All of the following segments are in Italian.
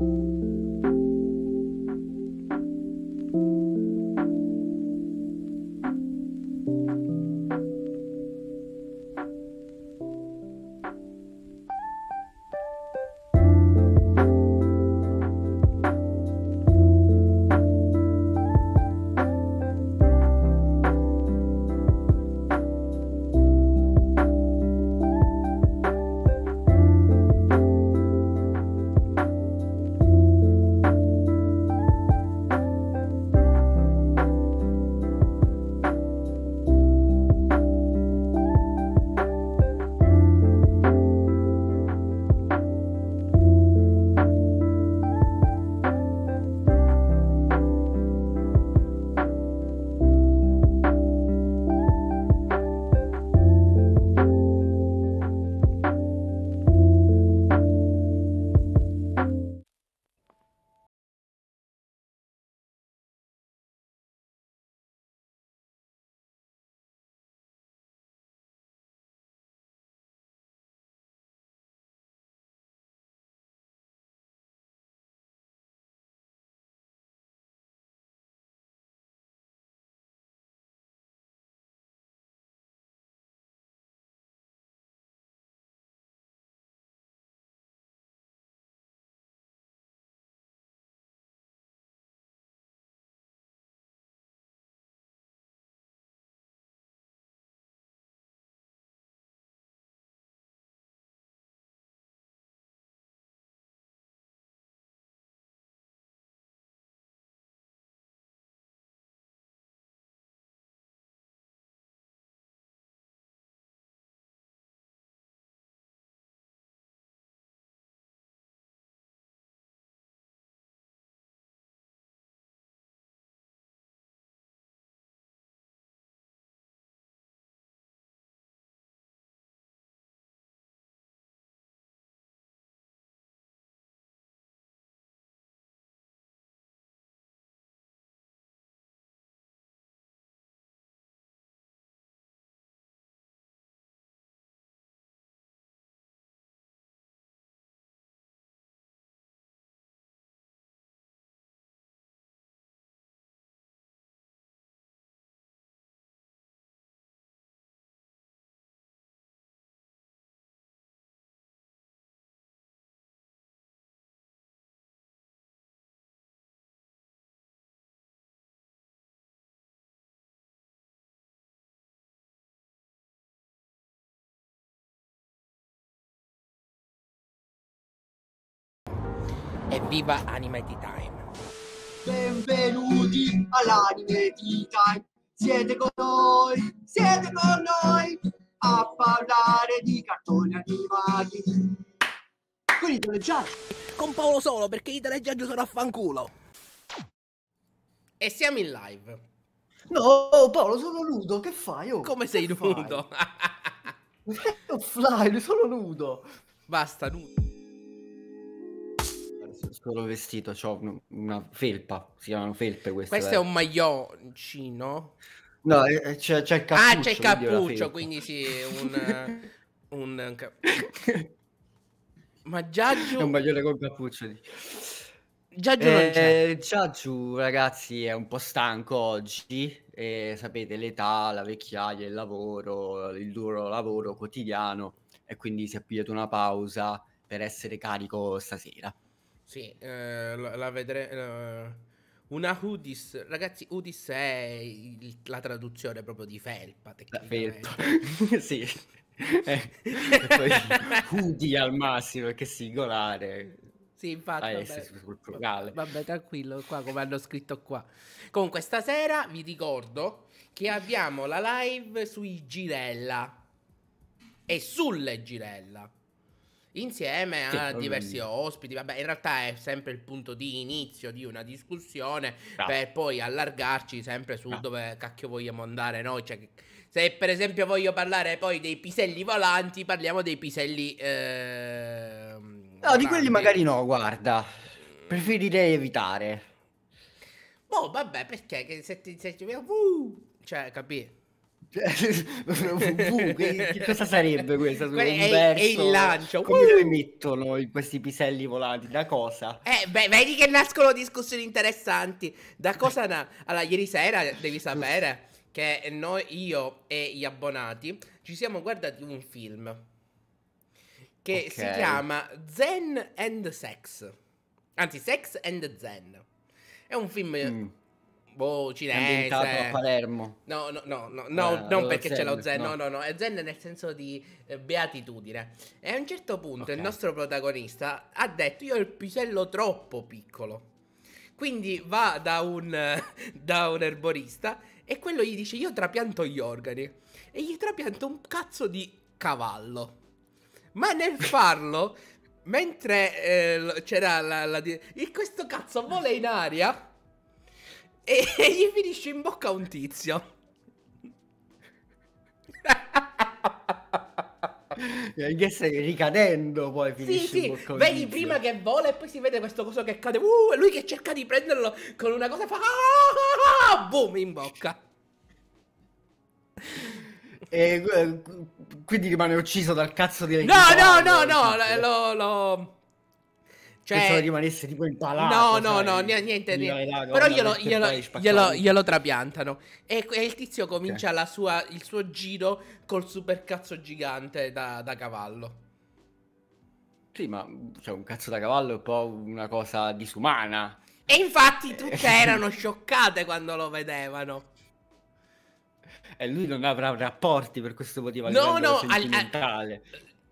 thank you e viva Anime Time! Benvenuti all'Anime Time! Siete con noi, siete con noi a parlare di cartoni animati con Italo Giaggio! Con Paolo solo perché Italo e Giaggio sono affanculo! E siamo in live! No, Paolo, sono nudo, che fai? Oh, Come sei nudo? Fai? offline, sono nudo! Basta, nudo! solo vestito, ho una felpa, si chiamano felpe queste. Questo è un maglioncino? No, eh, eh, c'è, c'è il cappuccio. Ah, c'è il cappuccio, quindi sì, un... un, un cap... Ma Giaggio... È un maglione col cappuccio, Giaggio eh, Giaggio, ragazzi, è un po' stanco oggi. E, sapete, l'età, la vecchiaia, il lavoro, il duro lavoro quotidiano. E quindi si è pigliato una pausa per essere carico stasera. Sì, eh, la, la vedremo. Eh, una Udis, ragazzi, Udis è il, la traduzione proprio di felpa. La eh, felpa, sì. eh, Hoodie al massimo, che singolare. Sì, infatti. Ah, eh, vabbè, sul Vabbè, tranquillo, qua come hanno scritto qua. Comunque, stasera vi ricordo che abbiamo la live sui Girella e sulle Girella insieme sì, a diversi ospiti. Vabbè, in realtà è sempre il punto di inizio di una discussione no. per poi allargarci sempre su no. dove cacchio vogliamo andare noi. Cioè, se per esempio voglio parlare poi dei piselli volanti, parliamo dei piselli... Eh, no, volanti. di quelli magari no, guarda. Preferirei evitare. Boh, vabbè, perché se ti... Se ti uh, cioè, capì? Cioè, che cosa sarebbe questa? Su, verso? E il lancio. Come lo uh! emettono questi piselli volanti? Da cosa? Eh, beh, vedi che nascono discussioni interessanti. Da cosa na- Allora, ieri sera devi sapere che noi, io e gli abbonati ci siamo guardati un film che okay. si chiama Zen and Sex. Anzi, Sex and Zen. È un film... Mm boh, cinese. a Palermo. No, no, no, no, no eh, non perché zen, c'è lo zen, no. no, no, è zen nel senso di eh, beatitudine. E a un certo punto okay. il nostro protagonista ha detto io ho il pisello troppo piccolo. Quindi va da un, da un erborista e quello gli dice io trapianto gli organi. E gli trapianto un cazzo di cavallo. Ma nel farlo... mentre eh, c'era la, la, questo cazzo vola in aria e gli finisce in bocca un tizio. Cioè, che stai ricadendo poi finisce sì, sì. vedi prima che vola e poi si vede questo coso che cade uh, e lui che cerca di prenderlo con una cosa fa ah, ah, boom in bocca e, eh, quindi rimane ucciso dal cazzo di Lady No, no, no, no, diciamo. lo, lo, cioè, Pensavo rimanesse tipo impalato. No, no, sai, no, niente, niente. niente. Però glielo, glielo, glielo, glielo, trapiantano. E, e, il tizio comincia okay. sua, il suo giro col super cazzo gigante da, da cavallo. Sì, ma cioè, un cazzo da cavallo è un po' una cosa disumana. E infatti eh. tutte erano scioccate quando lo vedevano. E eh, lui non avrà rapporti per questo motivo. No, no, al, al,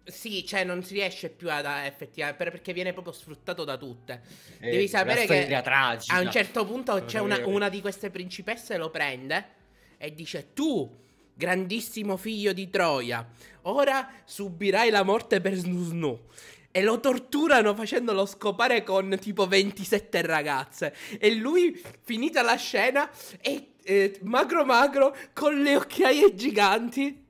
sì, cioè non si riesce più ad effettivamente perché viene proprio sfruttato da tutte. E eh, Devi sapere che tragica. a un certo punto c'è una, una, di queste principesse lo prende e dice tu, grandissimo figlio di Troia, ora subirai la morte per Snusnu. E lo torturano facendolo scopare con tipo 27 ragazze. E lui, finita la scena, è eh, magro magro con le occhiaie giganti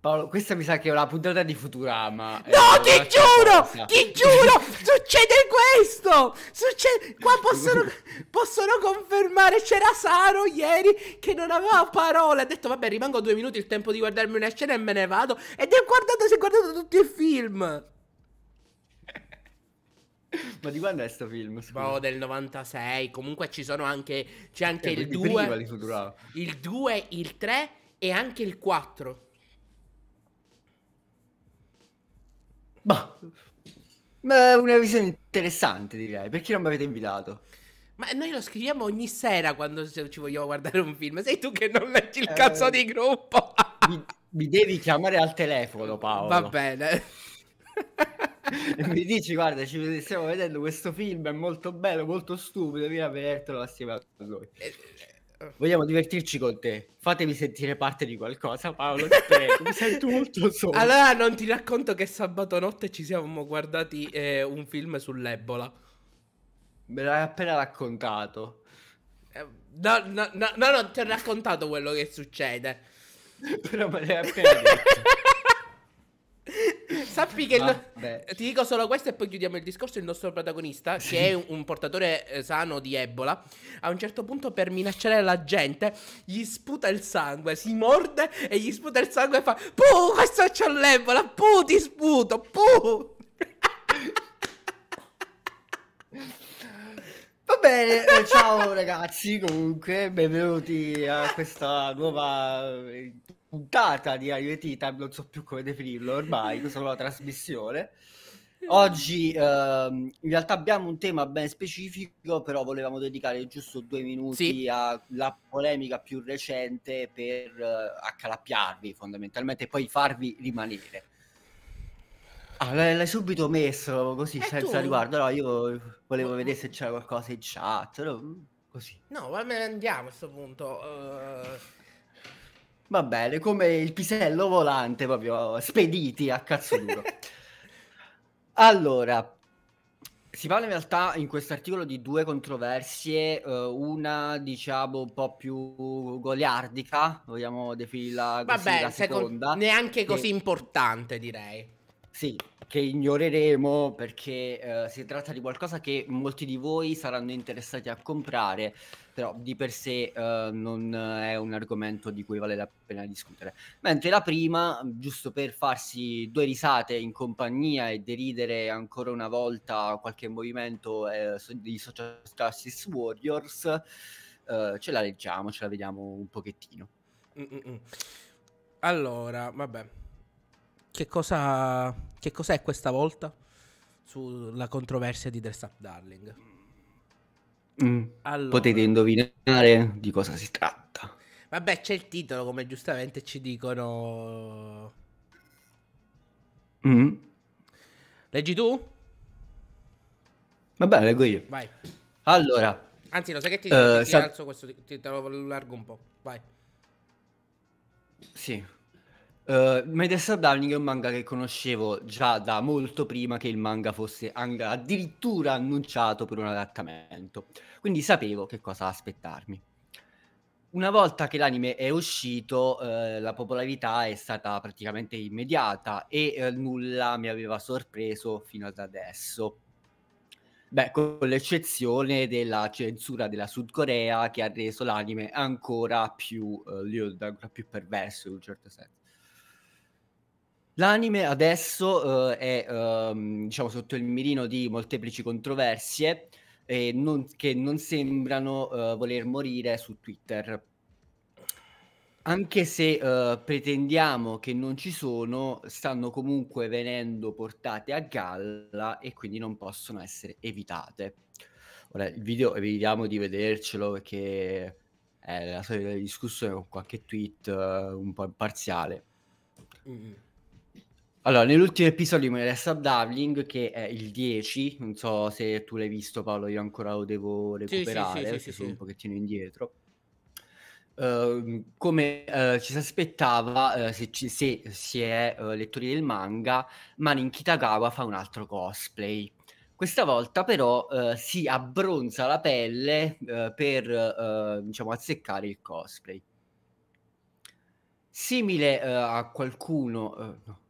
Paolo, questa mi sa che è una puntata di Futurama. No, eh, ti giuro! Cosa. Ti giuro! Succede questo! Succede... Qua possono, possono confermare. C'era Saro ieri che non aveva parole. Ha detto, vabbè, rimango due minuti il tempo di guardarmi una scena e me ne vado. Ed è guardato, si è guardato tutti i film. Ma di quando è questo film? Oh, del 96. Comunque ci sono anche. C'è anche eh, il 2. Il 2, il 3 e anche il 4. Boh. Ma una visione interessante, direi. Perché non mi avete invitato? Ma noi lo scriviamo ogni sera quando ci vogliamo guardare un film. Sei tu che non leggi il eh, cazzo di gruppo. mi, mi, devi chiamare al telefono, Paolo. Va bene. e mi dici, guarda, ci stiamo vedendo questo film, è molto bello, molto stupido, vieni a vedertelo assieme a noi. Eh, Vogliamo divertirci con te. Fatemi sentire parte di qualcosa, Paolo. Ti prego, mi sento molto solo. Allora, non ti racconto che sabato notte ci siamo guardati eh, un film sull'Ebola. Me l'hai appena raccontato. Eh, no, no, no, no, no, ti ho raccontato quello che succede. Però me l'hai appena detto. sappi che. Il... Ti dico solo questo e poi chiudiamo il discorso. Il nostro protagonista, sì. che è un portatore eh, sano di Ebola, a un certo punto per minacciare la gente gli sputa il sangue. Si morde e gli sputa il sangue e fa: Puh, questo c'ha l'Ebola. Puh, ti sputo. Puh. Va bene, eh, ciao ragazzi, comunque benvenuti a questa nuova eh, puntata di IoT Time, non so più come definirlo ormai, questa nuova trasmissione. Oggi ehm, in realtà abbiamo un tema ben specifico, però volevamo dedicare giusto due minuti sì. alla polemica più recente per eh, accalappiarvi fondamentalmente e poi farvi rimanere. Ah, l'hai subito messo così, e eh, senza tu? riguardo. Allora io volevo vedere se c'era qualcosa in chat, No, mm, così. No, andiamo a questo punto. Uh... Va bene, come il pisello volante, proprio spediti a cazzo duro. allora, si parla in realtà in questo articolo di due controversie, eh, una diciamo un po' più goliardica, vogliamo definirla così, Vabbè, la seconda. Con... Neanche che... così importante direi. Sì, che ignoreremo perché eh, si tratta di qualcosa che molti di voi saranno interessati a comprare, però di per sé uh, non è un argomento di cui vale la pena discutere. Mentre la prima, giusto per farsi due risate in compagnia e deridere ancora una volta qualche movimento eh, di Social Justice Warriors, uh, ce la leggiamo, ce la vediamo un pochettino. Mm-mm. Allora, vabbè, che cosa che cos'è questa volta sulla controversia di Dress Up Darling? Mm. Allora. Potete indovinare di cosa si tratta. Vabbè, c'è il titolo, come giustamente ci dicono. Mm. Leggi tu? Vabbè, leggo io. Vai. Allora. Anzi, lo sai che ti, uh, ti sa... alzo questo, ti, te lo largo un po'. Vai. Sì. Uh, eh, Medesto Darling è un manga che conoscevo già da molto prima che il manga fosse addirittura annunciato per un adattamento quindi sapevo che cosa aspettarmi. Una volta che l'anime è uscito, eh, la popolarità è stata praticamente immediata e eh, nulla mi aveva sorpreso fino ad adesso. Beh, con l'eccezione della censura della Sud Corea che ha reso l'anime ancora più, eh, ancora più perverso in un certo senso. L'anime adesso eh, è ehm, diciamo, sotto il mirino di molteplici controversie e non, che non sembrano uh, voler morire su Twitter. Anche se uh, pretendiamo che non ci sono, stanno comunque venendo portate a galla e quindi non possono essere evitate. Ora, il video evitiamo di vedercelo perché è eh, la solita discussione con qualche tweet uh, un po' imparziale. Mm-hmm. Allora, nell'ultimo episodio mi resta Darling, che è il 10, non so se tu l'hai visto Paolo, io ancora lo devo recuperare, sì, sì, sì, sì sono un pochettino indietro. Uh, come uh, ci si aspettava uh, se, ci, se, si è eh, lettori del manga, Manin Kitagawa fa un altro cosplay. Questa volta però si abbronza la pelle per diciamo azzeccare il cosplay. Simile a qualcuno, no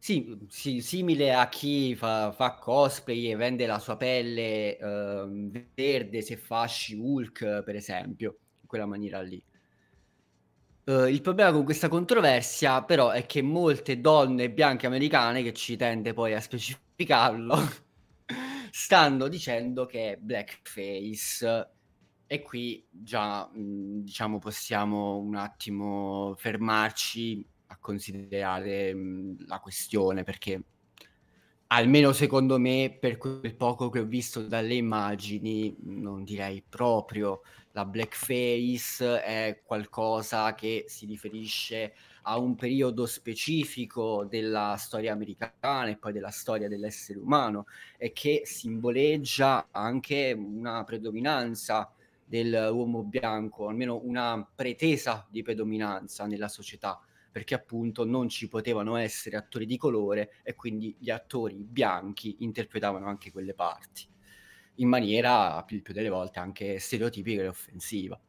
sì, mhmm, sì, simile a chi fa, fa, cosplay e vende la sua pelle eh, verde se fa hulk per esempio, in quella maniera lì. Uh, il problema con questa controversia, però, è che molte donne bianche americane, che ci tende poi a specificarlo, stanno dicendo che è blackface. E qui già, mh, mhmm, diciamo, possiamo un attimo fermarci a considerare mh, mhmm, la questione perché almeno secondo me per quel poco che ho visto dalle immagini non direi proprio la blackface è qualcosa che si riferisce a un periodo specifico della storia americana e poi della storia dell'essere umano e che simboleggia anche una predominanza dell'uomo bianco, almeno una pretesa di predominanza nella società perché appunto non ci potevano essere attori di colore e quindi gli attori bianchi interpretavano anche quelle parti in maniera più, più delle volte anche stereotipica e offensiva.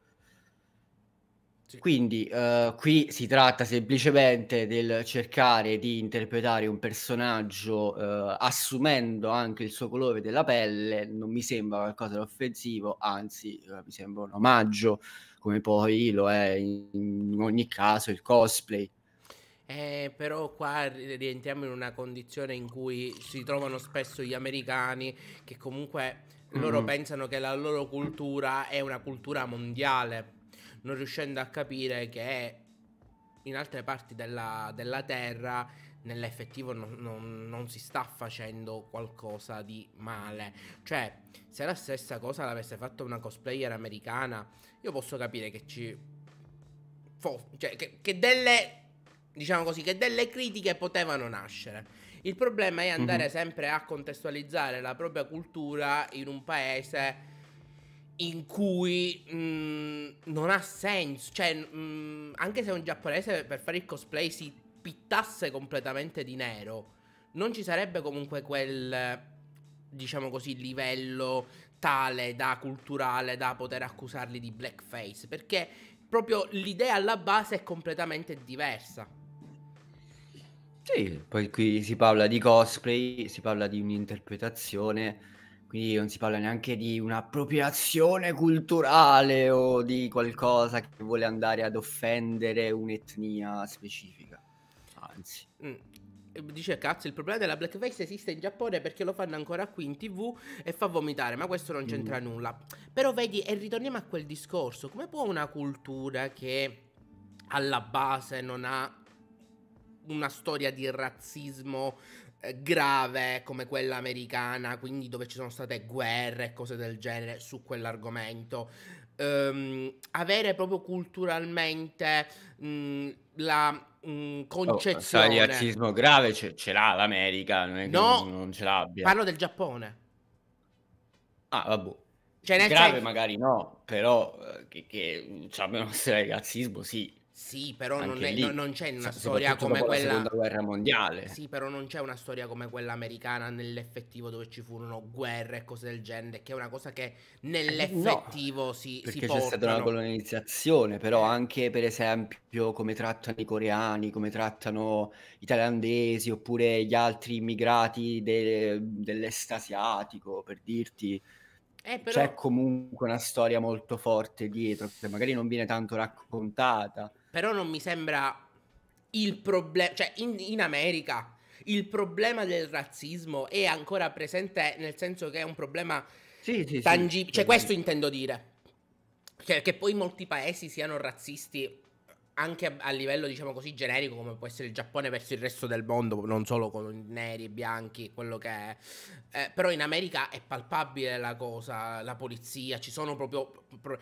Sì. Quindi uh, qui si tratta semplicemente del cercare di interpretare un personaggio uh, assumendo anche il suo colore della pelle, non mi sembra qualcosa di offensivo, anzi uh, mi sembra un omaggio, come poi lo è in, in ogni caso il cosplay. Eh, però qua rientriamo in una condizione in cui si trovano spesso gli americani che comunque mm. loro mm-hmm. pensano che la loro cultura è una cultura mondiale, non riuscendo a capire che in altre parti della, della terra nell'effettivo non, non, non, si sta facendo qualcosa di male. Cioè, se la stessa cosa l'avesse fatta una cosplayer americana, io posso capire che ci... Fo- cioè, che, che delle diciamo così, che delle critiche potevano nascere. Il problema è andare mm-hmm. sempre a contestualizzare la propria cultura in un paese in cui mh, mm, non ha senso, cioè mh, mm, anche se un giapponese per fare il cosplay si pittasse completamente di nero, non ci sarebbe comunque quel, diciamo così, livello tale da culturale da poter accusarli di blackface, perché proprio l'idea alla base è completamente diversa. Sì, poi qui si parla di cosplay, si parla di un'interpretazione, quindi non si parla neanche di un'appropriazione culturale o di qualcosa che vuole andare ad offendere un'etnia specifica. Anzi. Mm dice cazzo il problema della blackface esiste in Giappone perché lo fanno ancora qui in tv e fa vomitare ma questo non c'entra mm. nulla però vedi e ritorniamo a quel discorso come può una cultura che alla base non ha una storia di razzismo eh, grave come quella americana, quindi dove ci sono state guerre e cose del genere su quell'argomento. Um, avere proprio culturalmente mh, mm, la mh, mm, oh, concezione oh, di razzismo grave ce, ce l'ha l'America, non è che no, non ce l'abbia. Parlo del Giappone. Ah, vabbè. Cioè, grave senso... magari no, però eh, che, che cioè, abbiamo una storia di razzismo, sì, sì, però non, è, lì, non, c'è una storia come quella... La seconda guerra mondiale. Sì, però non c'è una storia come quella americana nell'effettivo dove ci furono guerre e cose del genere, che è una cosa che nell'effettivo eh, no, si, perché si portano. c'è stata una colonizzazione, però eh. anche per esempio come trattano i coreani, come trattano i thailandesi oppure gli altri immigrati de- dell'est asiatico, per dirti... Eh, però... C'è comunque una storia molto forte dietro che magari non viene tanto raccontata però non mi sembra il problema, cioè in, in America il problema del razzismo è ancora presente nel senso che è un problema sì, sì, tangibile, sì, cioè questo intendo dire, che, che, poi molti paesi siano razzisti anche a, a, livello diciamo così generico come può essere il Giappone verso il resto del mondo, non solo con i neri e bianchi, quello che è, eh, però in America è palpabile la cosa, la polizia, ci sono proprio... Pro,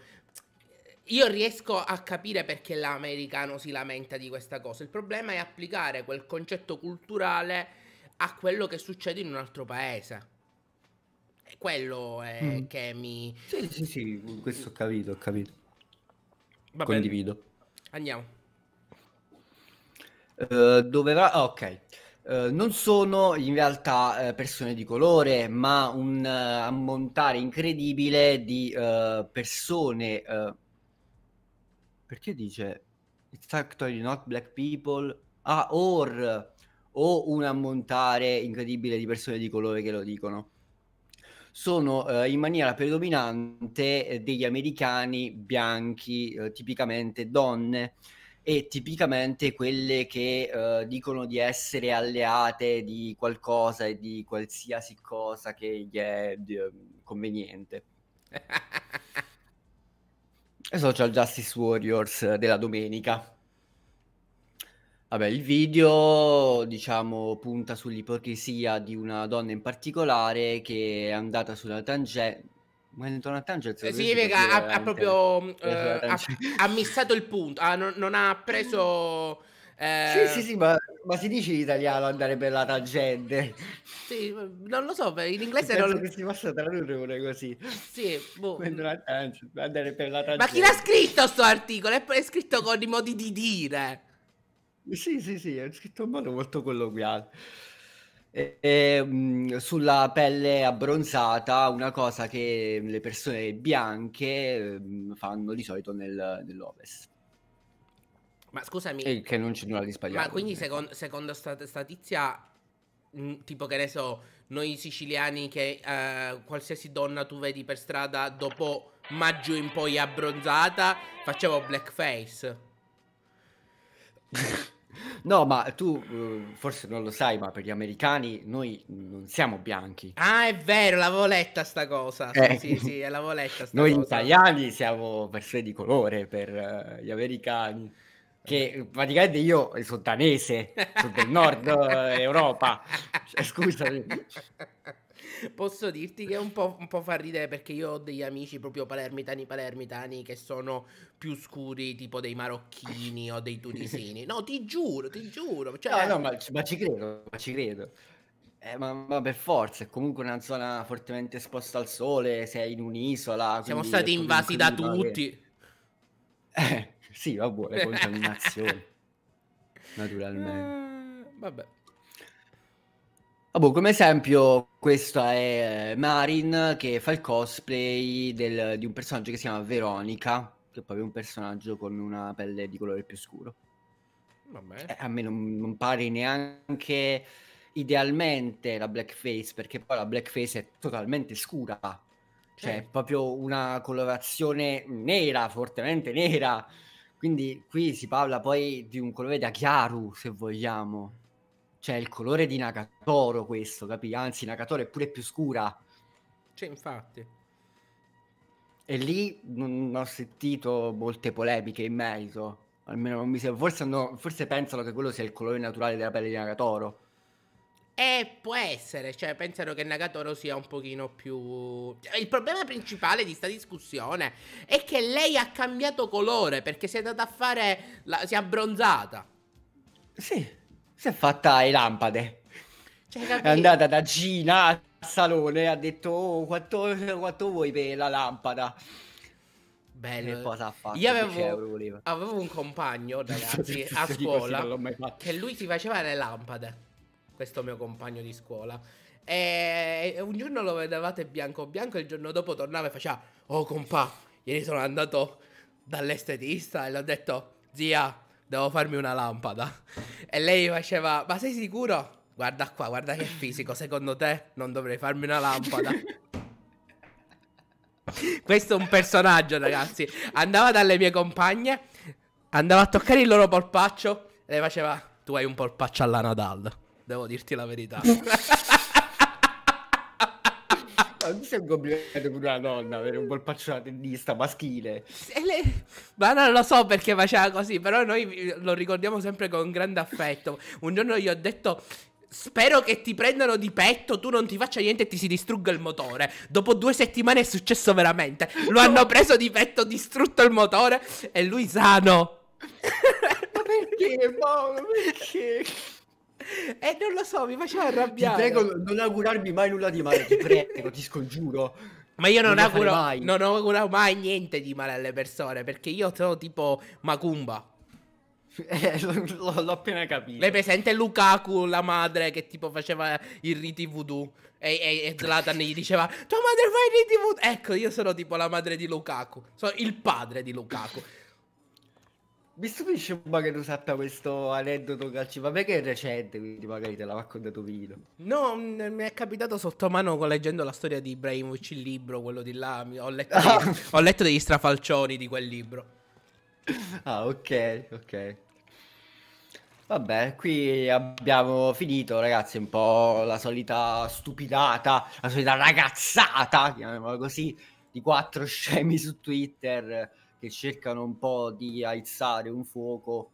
io riesco a capire perché l'americano si lamenta di questa cosa. Il problema è applicare quel concetto culturale a quello che succede in un altro paese. Quello è mm. che mi. Sì, sì, sì, questo ho capito, ho capito. Va Condivido. Bene. Andiamo. Uh, dove va? Ah, ok. Uh, non sono in realtà uh, persone di colore, ma un uh, ammontare incredibile di persone perché dice It's actually not black people ah, or o un ammontare incredibile di persone di colore che lo dicono sono eh, in maniera predominante eh, degli americani bianchi, eh, tipicamente donne e tipicamente quelle che eh, dicono di essere alleate di qualcosa e di qualsiasi cosa che gli è di, eh, conveniente. e Social Justice Warriors della domenica. Vabbè, il video, diciamo, punta sull'ipocrisia di una donna in particolare che è andata sulla tangente. Ma è una tangente? Eh sì, Vega ha, ha, proprio mm, eh, ha, ha missato il punto, ah, non, non, ha preso... Eh... Sì, sì, sì, ma ma si dice in italiano andare per la tangente? Sì, non lo so, in inglese Penso non lo... che si possa tradurre pure così. Sì, boh. andare per la tangente. Ma chi l'ha scritto sto articolo? È, è scritto con i modi di dire. Sì, sì, sì, è scritto in modo molto colloquiale. E, e, mh, mm, sulla pelle abbronzata, una cosa che le persone bianche mh, mm, fanno di solito nel, nell'Ovest. Ma scusami. E che non c'è nulla di sbagliato. Ma quindi ecco. secondo, secondo sta, sta tizia, mh, tipo che ne so, noi siciliani che eh, qualsiasi donna tu vedi per strada dopo maggio in poi abbronzata, facciamo blackface. No, ma tu eh, forse non lo sai, ma per gli americani noi non siamo bianchi. Ah, è vero, l'avevo letta sta cosa. eh. sì, sì, l'avevo letta sta noi cosa. Noi italiani siamo per sé di colore per eh, gli americani che praticamente io sono danese, sono del nord Europa, cioè, scusami. Posso dirti che un po', un po' fa ridere perché io ho degli amici proprio palermitani palermitani che sono più scuri tipo dei marocchini o dei tunisini. No, ti giuro, ti giuro. Cioè... No, no, eh, ma, ma ci credo, ma ci credo. Eh, ma, ma, per forza, è comunque una zona fortemente esposta al sole, sei in un'isola. Siamo stati invasi da tutti. Eh, sì, vabbè, le contaminazioni. naturalmente. Uh, vabbè. Vabbè, come esempio, questa è eh, Marin che fa il cosplay del, di un personaggio che si chiama Veronica, che poi è un personaggio con una pelle di colore più scuro. Eh, a me non, non pare neanche idealmente la blackface, perché poi la blackface è totalmente scura, cioè eh. proprio una colorazione nera, fortemente nera quindi qui si parla poi di un colore da chiaro, se vogliamo. Cioè il colore di Nakatoro questo, capì? Anzi, Nakatoro è pure più scura. Cioè, infatti. E lì non ho sentito molte polemiche in merito. Almeno non mi sembra. Forse, no, forse pensano che quello sia il colore naturale della pelle di Nakatoro. E eh, può essere, cioè pensano che Nagatoro sia un pochino più... Il problema principale di sta discussione è che lei ha cambiato colore perché si è andata a fare... La... si è abbronzata. Sì, si è fatta le lampade. Cioè, è andata da Gina al salone e ha detto oh, quanto, quanto vuoi per la lampada? Bene, Io avevo, avevo un compagno, ragazzi, a scuola che lui si faceva le lampade questo mio compagno di scuola. E un giorno lo vedevate bianco bianco e il giorno dopo tornava e faceva Oh compà, ieri sono andato dall'estetista e le ho detto Zia, devo farmi una lampada. E lei faceva Ma sei sicuro? Guarda qua, guarda che fisico, secondo te non dovrei farmi una lampada? Questo è un personaggio, ragazzi. Andava dalle mie compagne, andava a toccare il loro polpaccio e le faceva: Tu hai un polpaccio alla Nadal devo dirti la verità. non sei un complimento per una donna avere un colpaccio da tennista maschile. Le... Ma non lo so perché faceva così, però noi lo ricordiamo sempre con grande affetto. Un giorno gli ho detto. Spero che ti prendano di petto, tu non ti faccia niente e ti si distrugga il motore. Dopo due settimane è successo veramente. Lo hanno preso di petto, distrutto il motore e lui sano. Ma perché? Ma perché? E eh, non lo so, mi faceva arrabbiare. Ti prego, non augurarmi mai nulla di male, ti prego, ti scongiuro. Ma io non, non auguro mai. Non auguro mai niente di male alle persone, perché io sono tipo Macumba. Eh, l'ho, appena capito. Lei presente Lukaku, la madre che tipo faceva i riti voodoo. E, e, e Zlatan gli diceva: Tua madre fa i riti voodoo. Ecco, io sono tipo la madre di Lukaku. Sono il padre di Lukaku. Mi stupisce un po' che tu sappia questo aneddoto calcio, ma perché è recente, quindi magari te l'ha raccontato Vino. No, mm, mi è capitato sotto mano leggendo la storia di Ibrahimovic, il libro, quello di là, ho letto, ah. degli, ho letto degli strafalcioni di quel libro. Ah, ok, ok. Vabbè, qui abbiamo finito, ragazzi, un po' la solita stupidata, la solita ragazzata, chiamiamola così, di quattro scemi su Twitter che cercano un po' di aizzare un fuoco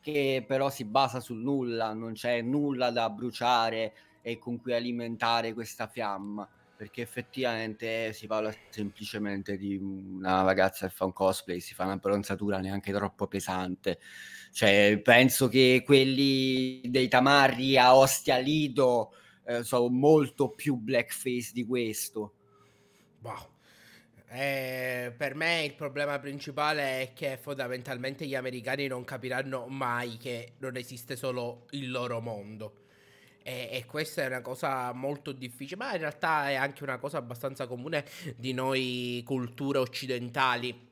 che però si basa su nulla, non c'è nulla da bruciare e con cui alimentare questa fiamma, perché effettivamente si parla semplicemente di una ragazza che fa un cosplay, si fa una bronzatura neanche troppo pesante. Cioè, penso che quelli dei tamarri a Ostia Lido eh, sono molto più blackface di questo. Wow. Eh, per me il problema principale è che fondamentalmente gli americani non capiranno mai che non esiste solo il loro mondo. E, e, questa è una cosa molto difficile, ma in realtà è anche una cosa abbastanza comune di noi culture occidentali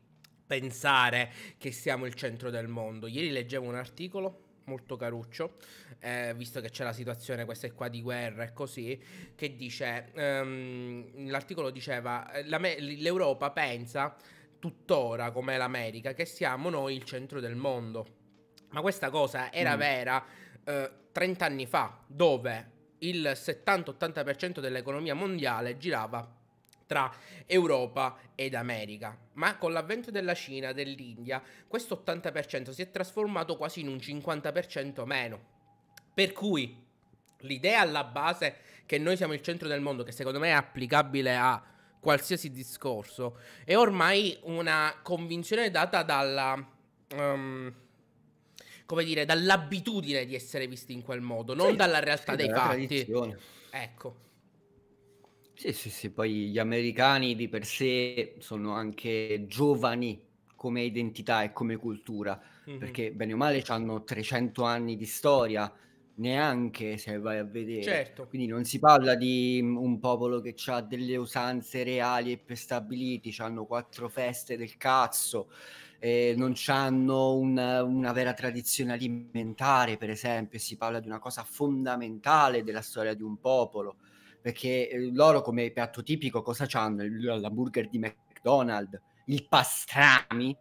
pensare che siamo il centro del mondo. Ieri leggevo un articolo molto caruccio eh, visto che c'è la situazione questa e qua di guerra e così, che dice, ehm, l'articolo diceva, eh, l'Europa pensa tuttora come l'America che siamo noi il centro del mondo. Ma questa cosa era mm. vera eh, 30 anni fa, dove il 70-80% dell'economia mondiale girava tra Europa ed America. Ma con l'avvento della Cina, dell'India, questo 80% si è trasformato quasi in un 50% meno. Per cui l'idea alla base che noi siamo il centro del mondo, che secondo me è applicabile a qualsiasi discorso, è ormai una convinzione data dalla... Um, come dire, dall'abitudine di essere visti in quel modo, non sì, dalla realtà sì, dei fatti. Tradizione. Ecco. Sì, sì, sì, poi gli americani di per sé sono anche giovani come identità e come cultura, mm-hmm. perché bene o male hanno 300 anni di storia, neanche se vai a vedere. Certo. Quindi non si parla di mm, un popolo che ha delle usanze reali e prestabiliti, hanno quattro feste del cazzo, eh, non hanno una, una vera tradizione alimentare, per esempio, si parla di una cosa fondamentale della storia di un popolo, perché eh, loro come piatto tipico cosa hanno? L'hamburger di McDonald's, il pastrami,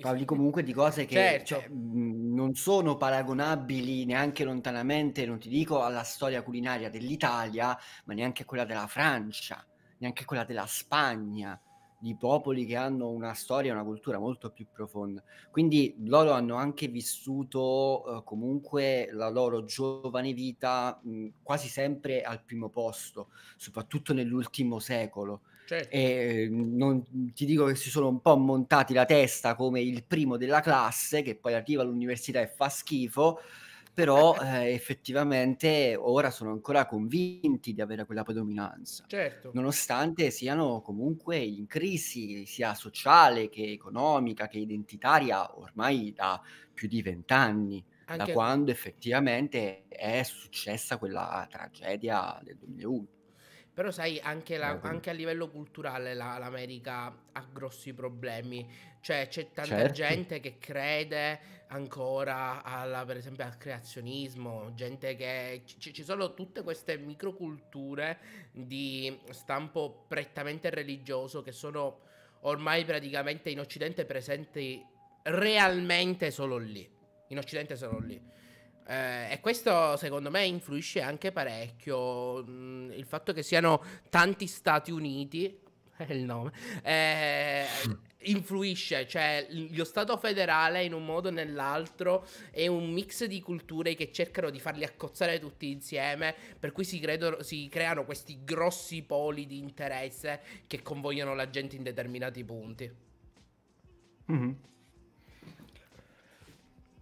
Parli comunque di cose che certo. cioè, mhmm, non sono paragonabili neanche lontanamente, non ti dico alla storia culinaria dell'Italia, ma neanche a quella della Francia, neanche a quella della Spagna, di popoli che hanno una storia e una cultura molto più profonda. Quindi loro hanno anche vissuto eh, comunque la loro giovane vita mh, mhmm, quasi sempre al primo posto, soprattutto nell'ultimo secolo Certo. E ehm, non, ti dico che si sono un po' montati la testa come il primo della classe, che poi arriva all'università e fa schifo, però eh, effettivamente ora sono ancora convinti di avere quella predominanza, certo. nonostante siano comunque in crisi sia sociale che economica che identitaria ormai da più di vent'anni, da quando effettivamente è successa quella tragedia del 2001. Però sai, anche, la, anche a livello culturale la, l'America ha grossi problemi. Cioè c'è tanta certo. gente che crede ancora alla, per esempio al creazionismo, gente che... C- ci sono tutte queste microculture di stampo prettamente religioso che sono ormai praticamente in Occidente presenti realmente solo lì. In Occidente solo lì. Eh, e questo secondo me influisce anche parecchio mh, mm, il fatto che siano tanti Stati Uniti, è il nome, eh, influisce, cioè lo Stato federale in un modo o nell'altro è un mix di culture che cercano di farli accozzare tutti insieme, per cui si, credo, si creano questi grossi poli di interesse che convogliano la gente in determinati punti. Mm-hmm.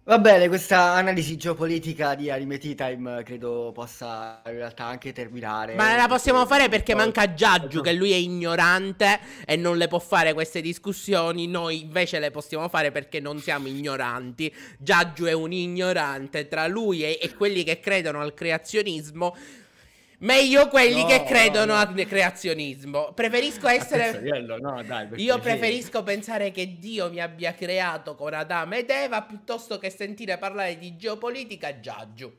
Va bene, questa analisi geopolitica di Anime Time credo possa in realtà anche terminare. Ma la possiamo fare perché manca Giaggio, che lui è ignorante e non le può fare queste discussioni. Noi invece le possiamo fare perché non siamo ignoranti. Giaggio è un ignorante. Tra lui e, e quelli che credono al creazionismo Meglio quelli no, che credono no, no. al creazionismo. Preferisco essere. Dai, Io preferisco pensare che Dio mi abbia creato con Adamo ed Eva piuttosto che sentire parlare di geopolitica Giaggiu.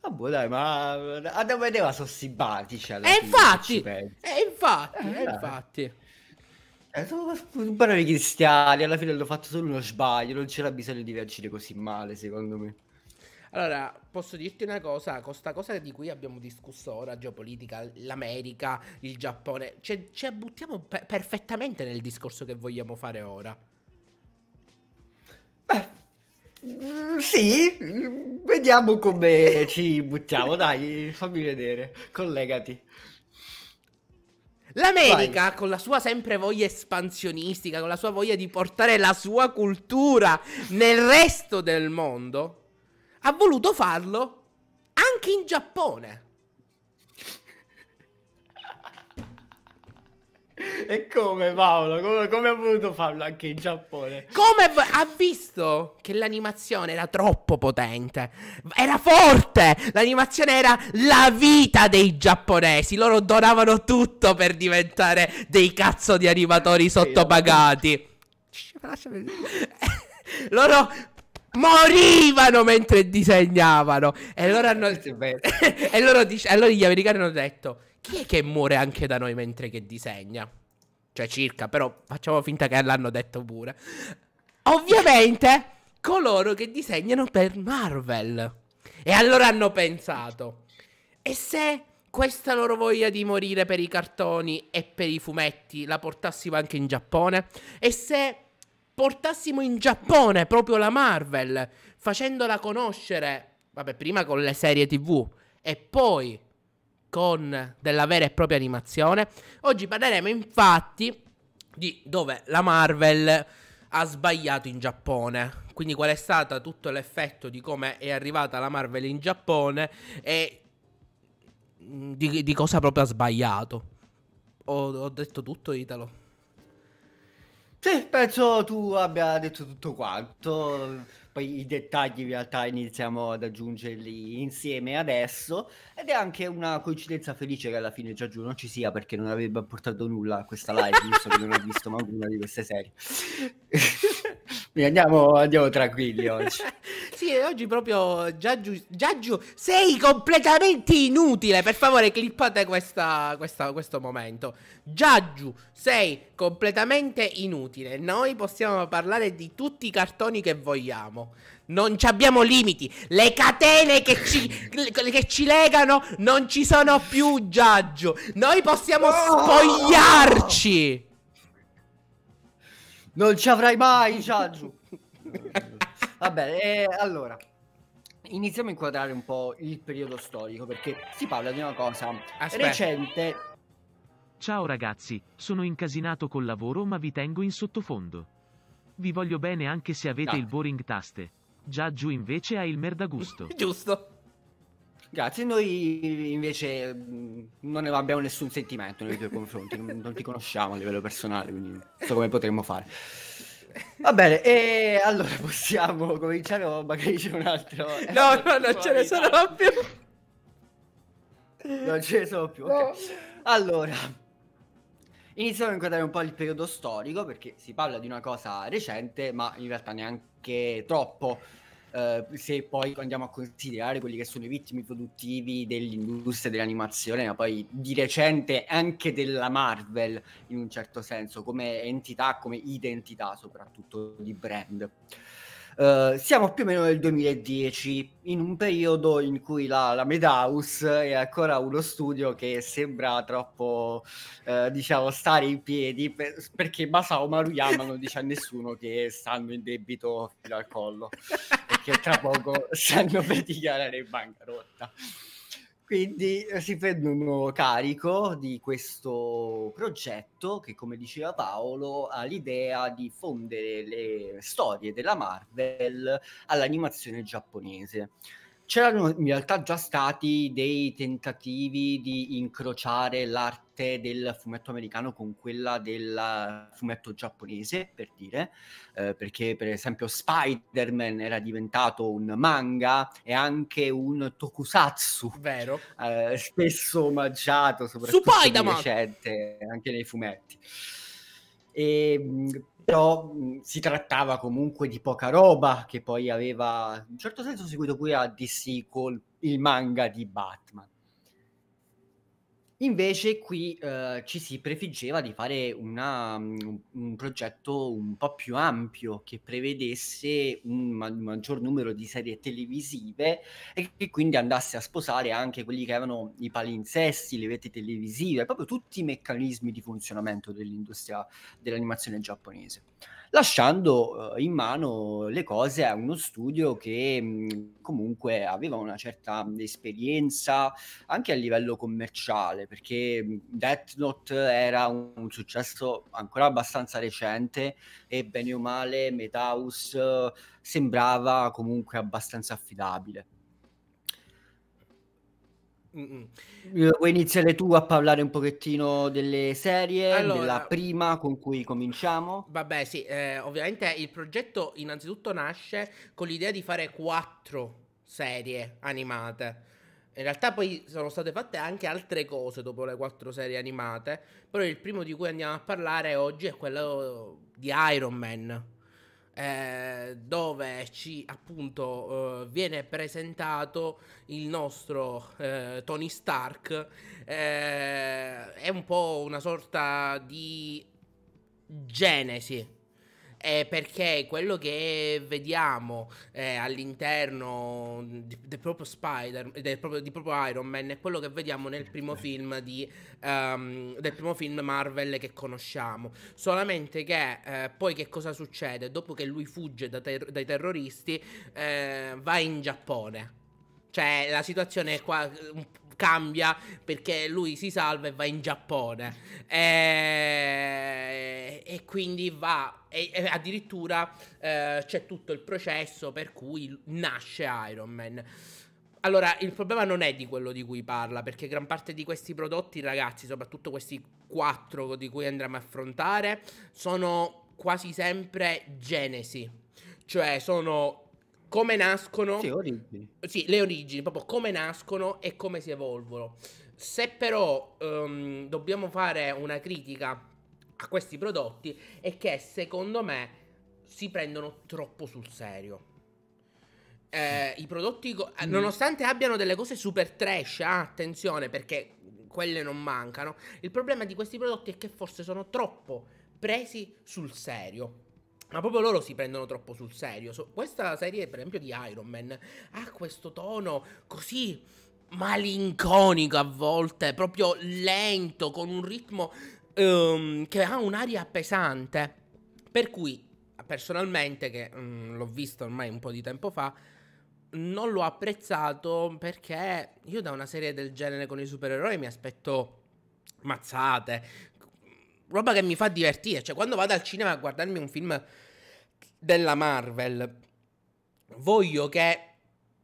Ah, boh, dai, ma Adamo ed Eva sono simpatici. E infatti, e infatti, eh, infatti. Eh, sono bravi cristiani, alla fine l'ho fatto solo uno sbaglio, non c'era bisogno di reagire così male, secondo me. Allora, posso dirti una cosa, con questa cosa di cui abbiamo discusso ora, geopolitica, l'America, il Giappone, ci, buttiamo per- perfettamente nel discorso che vogliamo fare ora. Beh. Mm, sì, mm, vediamo come ci buttiamo. Dai, fammi vedere. Collegati. L'America, Vai. con la sua sempre voglia espansionistica, con la sua voglia di portare la sua cultura nel resto del mondo, ha voluto farlo anche in Giappone. E come Paolo? Come, come, ha voluto farlo anche in Giappone? Come ha visto che l'animazione era troppo potente, era forte, l'animazione era la vita dei giapponesi, loro donavano tutto per diventare dei cazzo di animatori sottopagati. loro morivano mentre disegnavano. E loro hanno. e, loro dic... allora gli americani hanno detto: chi è che muore anche da noi mentre che disegna? Cioè, circa, però facciamo finta che l'hanno detto pure. Ovviamente, coloro che disegnano per Marvel. E allora hanno pensato: e se questa loro voglia di morire per i cartoni e per i fumetti la portassimo anche in Giappone? E se portassimo in Giappone proprio la Marvel, facendola conoscere, vabbè, prima con le serie TV e poi con della vera e propria animazione. Oggi parleremo infatti di dove la Marvel ha sbagliato in Giappone. Quindi qual è stato tutto l'effetto di come è arrivata la Marvel in Giappone e mm, di, di cosa proprio ha sbagliato. Ho, ho detto tutto, Italo. Sì, penso tu abbia detto tutto quanto. Poi i dettagli in realtà iniziamo ad aggiungerli insieme adesso. Ed è anche una coincidenza felice che alla fine Giorgio non ci sia perché non avrebbe apportato nulla a questa live, visto che non ho visto manco una di queste serie. Andiamo, andiamo tranquilli oggi. sì, oggi proprio Giaggiu, Giaggiu, sei completamente inutile. Per favore, clippate questa, questa, questo momento. Giaggiu, sei completamente inutile. Noi possiamo parlare di tutti i cartoni che vogliamo. Non ci abbiamo limiti. Le catene che ci, che ci, legano non ci sono più, Giaggio. Noi possiamo oh! spogliarci. Non ci avrai mai, Giaggiu! Vabbè, eh, allora, iniziamo a inquadrare un po' il periodo storico, perché si parla di una cosa Aspetta. recente. Ciao ragazzi, sono incasinato col lavoro ma vi tengo in sottofondo. Vi voglio bene anche se avete no. il boring taste. Giaggiu invece ha il merda gusto. Giusto. Grazie, noi invece mm, non abbiamo nessun sentimento nei tuoi confronti, non, non, ti conosciamo a livello personale, quindi non so come potremmo fare. Va bene, e allora possiamo cominciare o magari c'è un altro... No, no, non ce ne sono più! Non ce ne sono più, no. okay. Allora, iniziamo a inquadrare un po' il periodo storico, perché si parla di una cosa recente, ma in realtà neanche troppo eh, se poi andiamo a considerare quelli che sono i ritmi produttivi dell'industria dell'animazione, ma poi di recente anche della Marvel in un certo senso, come entità, come identità soprattutto di brand. Eh, siamo più o meno nel 2010, in un periodo in cui la, la Madhouse è ancora uno studio che sembra troppo, uh, diciamo, stare in piedi per, perché Masao Maruyama non dice a nessuno che stanno in debito fino al collo e che tra poco stanno per dichiarare in bancarotta. Quindi eh, si prendono carico di questo progetto che, come diceva Paolo, ha l'idea di fondere le storie della Marvel all'animazione giapponese c'erano in realtà già stati dei tentativi di incrociare l'arte del fumetto americano con quella del fumetto giapponese, per dire, eh, perché per esempio Spider-Man era diventato un manga e anche un tokusatsu, Vero. Eh, spesso omaggiato soprattutto di recente anche nei fumetti. E ehm, però mh, si trattava comunque di poca roba che poi aveva in un certo senso seguito pure a DC col il manga di Batman Invece qui eh, ci si prefiggeva di fare una, mm, un, un, progetto un po' più ampio che prevedesse un, ma- maggior numero di serie televisive e che quindi andasse a sposare anche quelli che erano i palinsesti, le vette televisive, proprio tutti i meccanismi di funzionamento dell'industria dell'animazione giapponese lasciando eh, in mano le cose a uno studio che mm, comunque aveva una certa mm, esperienza anche a livello commerciale, perché mm, Death Note era un successo ancora abbastanza recente e bene o male Metaus eh, sembrava comunque abbastanza affidabile. Vuoi iniziare tu a parlare un pochettino delle serie, allora, della prima con cui cominciamo? Vabbè, sì, eh, ovviamente il progetto innanzitutto nasce con l'idea di fare quattro serie animate. In realtà poi sono state fatte anche altre cose dopo le quattro serie animate, però il primo di cui andiamo a parlare oggi è quello di Iron Man eh, dove ci appunto eh, viene presentato il nostro eh, Tony Stark eh, è un po' una sorta di genesi eh, perché quello che vediamo eh, all'interno di, di, proprio Spider, di proprio, di proprio Iron Man è quello che vediamo nel primo film di, um, del primo film Marvel che conosciamo. Solamente che eh, poi che cosa succede? Dopo che lui fugge da ter- dai terroristi, eh, va in Giappone. Cioè, la situazione è qua cambia perché lui si salva e va in Giappone e, eh, e quindi va e, e addirittura eh, c'è tutto il processo per cui nasce Iron Man. Allora, il problema non è di quello di cui parla, perché gran parte di questi prodotti, ragazzi, soprattutto questi quattro di cui andremo a affrontare, sono quasi sempre genesi. Cioè, sono come nascono, sì, origini. Sì, le origini, proprio come nascono e come si evolvono. Se però um, dobbiamo fare una critica a questi prodotti è che secondo me si prendono troppo sul serio. Eh, I prodotti, co- mm. nonostante abbiano delle cose super trash, ah, attenzione perché quelle non mancano, il problema di questi prodotti è che forse sono troppo presi sul serio. Ma proprio loro si prendono troppo sul serio. So, questa serie, per esempio, di Iron Man ha questo tono così malinconico a volte, proprio lento, con un ritmo um, che ha un'aria pesante. Per cui, personalmente, che um, l'ho visto ormai un po' di tempo fa, non l'ho apprezzato perché io da una serie del genere con i supereroi mi aspetto mazzate, roba che mi fa divertire. Cioè, quando vado al cinema a guardarmi un film della Marvel. Voglio che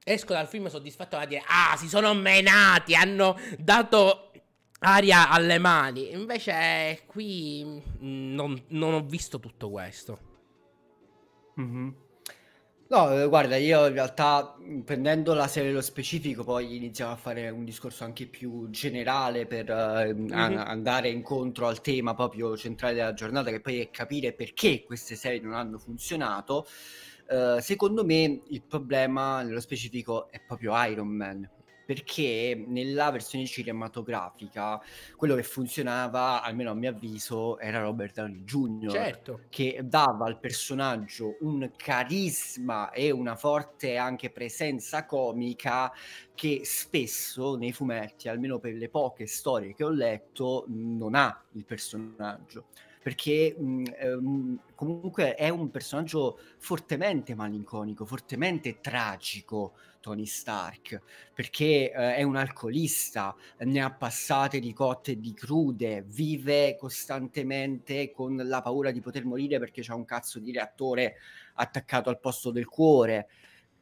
esco dal film soddisfatto da dire ah, si sono menati, hanno dato aria alle mani. Invece qui mm, non, non ho visto tutto questo. mm hmm No, eh, guarda, io in realtà prendendo la serie nello specifico, poi iniziamo a fare un discorso anche più generale per eh, mm-hmm. a- andare incontro al tema proprio centrale della giornata, che poi è capire perché queste serie non hanno funzionato. Eh, secondo me il problema nello specifico è proprio Iron Man perché nella versione cinematografica quello che funzionava, almeno a mio avviso, era Robert Downey Jr. Certo. che dava al personaggio un carisma e una forte anche presenza comica che spesso nei fumetti, almeno per le poche storie che ho letto, non ha il personaggio perché mh, mm, ehm, comunque è un personaggio fortemente malinconico, fortemente tragico, Tony Stark, perché eh, è un alcolista, ne ha passate di cotte e di crude, vive costantemente con la paura di poter morire perché c'è un cazzo di reattore attaccato al posto del cuore.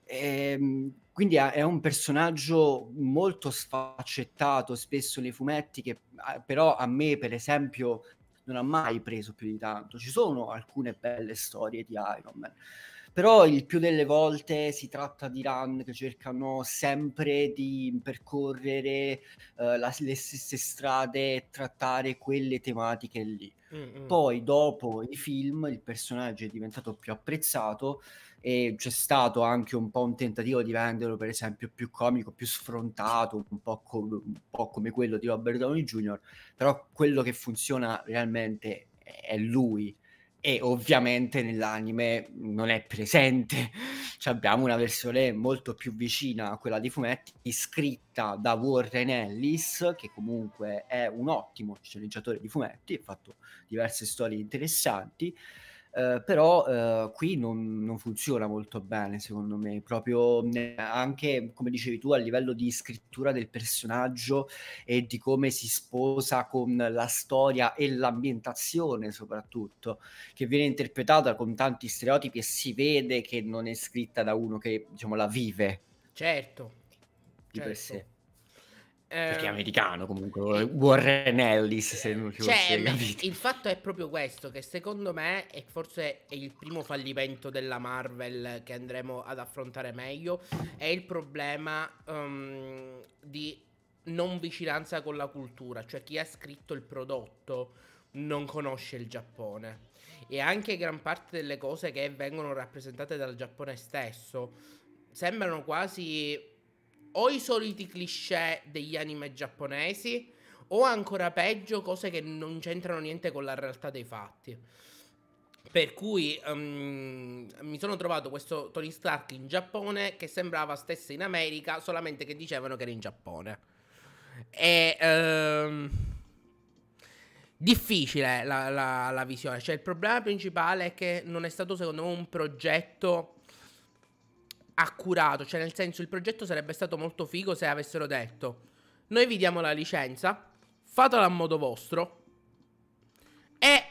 E, ehm, quindi è un personaggio molto sfaccettato spesso nei fumetti che ah, però a me per esempio non ha mai preso più di tanto. Ci sono alcune belle storie di Iron Man, però il più delle volte si tratta di run che cercano sempre di percorrere uh, la, le stesse strade e trattare quelle tematiche lì. Mm-hmm. Poi dopo i film il personaggio è diventato più apprezzato e c'è stato anche un po' un tentativo di venderlo per esempio più comico, più sfrontato, un po', com- un po come quello di Robert Downey Jr., però quello che funziona realmente è lui e ovviamente nell'anime non è presente. Cioè abbiamo una versione molto più vicina a quella di fumetti, scritta da Warren Ellis, che comunque è un ottimo sceneggiatore di fumetti, ha fatto diverse storie interessanti. Eh, però uh, qui non, non, funziona molto bene secondo me, proprio anche come dicevi tu a livello di scrittura del personaggio e di come si sposa con la storia e l'ambientazione soprattutto, che viene interpretata con tanti stereotipi e si vede che non è scritta da uno che diciamo, la vive. Certo. Di certo. per sé. Perché è ehm, americano comunque, Warren Ellis se non ci cioè, fosse Il fatto è proprio questo, che secondo me è forse è il primo fallimento della Marvel che andremo ad affrontare meglio, è il problema um, di non vicinanza con la cultura, cioè chi ha scritto il prodotto non conosce il Giappone e anche gran parte delle cose che vengono rappresentate dal Giappone stesso sembrano quasi o i soliti cliché degli anime giapponesi o ancora peggio cose che non c'entrano niente con la realtà dei fatti. Per cui um, mi sono trovato questo Tony Stark in Giappone che sembrava stesse in America, solamente che dicevano che era in Giappone. È um, ehm, difficile la, la, la visione, cioè il problema principale è che non è stato secondo me un progetto accurato, cioè nel senso il progetto sarebbe stato molto figo se avessero detto noi vi diamo la licenza, fatela a modo vostro e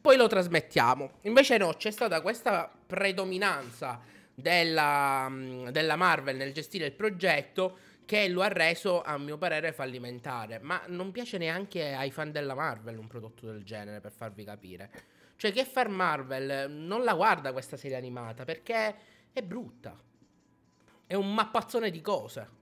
poi lo trasmettiamo. Invece no, c'è stata questa predominanza della, della Marvel nel gestire il progetto che lo ha reso, a mio parere, fallimentare. Ma non piace neanche ai fan della Marvel un prodotto del genere, per farvi capire. Cioè, che far Marvel non la guarda questa serie animata perché è brutta. È un mappazzone di cose.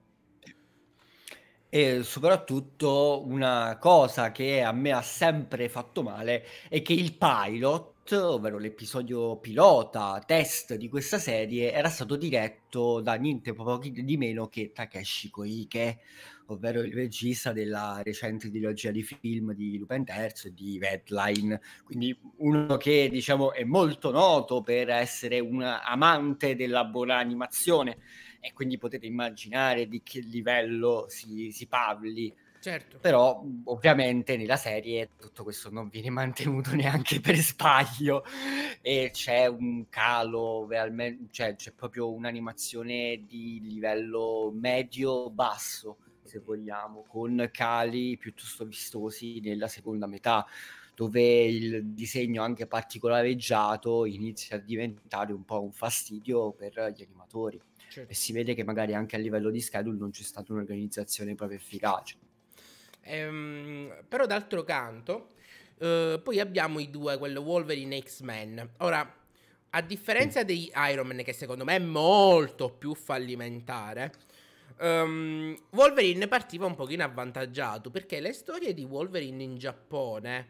E soprattutto una cosa che a me ha sempre fatto male è che il pilot ovvero l'episodio pilota test di questa serie, era stato diretto da niente pochi di meno che Takeshi Koike, ovvero il regista della recente trilogia di film di Lupin III e di Redline, quindi uno che diciamo è molto noto per essere un amante della buona animazione e quindi potete immaginare di che livello si, si parli. Certo. Però ovviamente nella serie tutto questo non viene mantenuto neanche per sbaglio e c'è un calo, cioè c'è proprio un'animazione di livello medio-basso se vogliamo, con cali piuttosto vistosi nella seconda metà, dove il disegno anche particolareggiato inizia a diventare un po' un fastidio per gli animatori. Certo. E si vede che magari anche a livello di schedule non c'è stata un'organizzazione proprio efficace. Ehm, però d'altro canto, eh, poi abbiamo i due, quello Wolverine e X-Men. Ora, a differenza di Iron Man, che secondo me è molto più fallimentare, um, Wolverine partiva un pochino avvantaggiato perché le storie di Wolverine in Giappone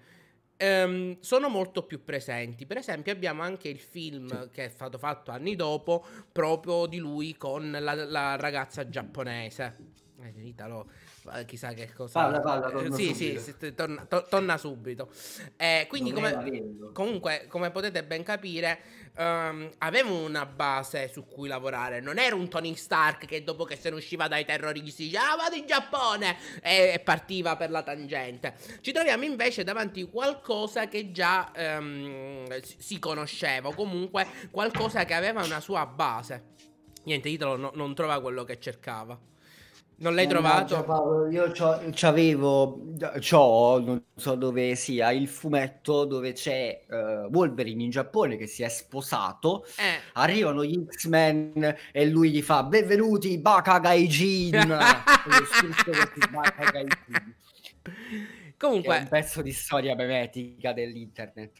um, sono molto più presenti. Per esempio abbiamo anche il film sì. che è stato fatto anni dopo proprio di lui con la, la ragazza giapponese. Eh, Italo, eh, chissà che cosa. Parla, parla, torna eh, sì, subito. sì, sì torna, to, torna subito. Eh, quindi, come, comunque, come potete ben capire, um, avevo una base su cui lavorare. Non era un Tony Stark che dopo che se ne usciva dai terroristi diceva ah, vado in Giappone e, e, partiva per la tangente. Ci troviamo invece davanti a qualcosa che già um, si conosceva, o comunque qualcosa che aveva una sua base. Niente, Italo no, non trova quello che cercava. Non l'hai eh, trovato? No, Paolo, io c'avevo, c'ho, non so dove sia, il fumetto dove c'è uh, Wolverine in Giappone che si è sposato, eh. arrivano gli X-Men e lui gli fa benvenuti Baka Gaijin! Comunque... È un pezzo di storia memetica dell'internet.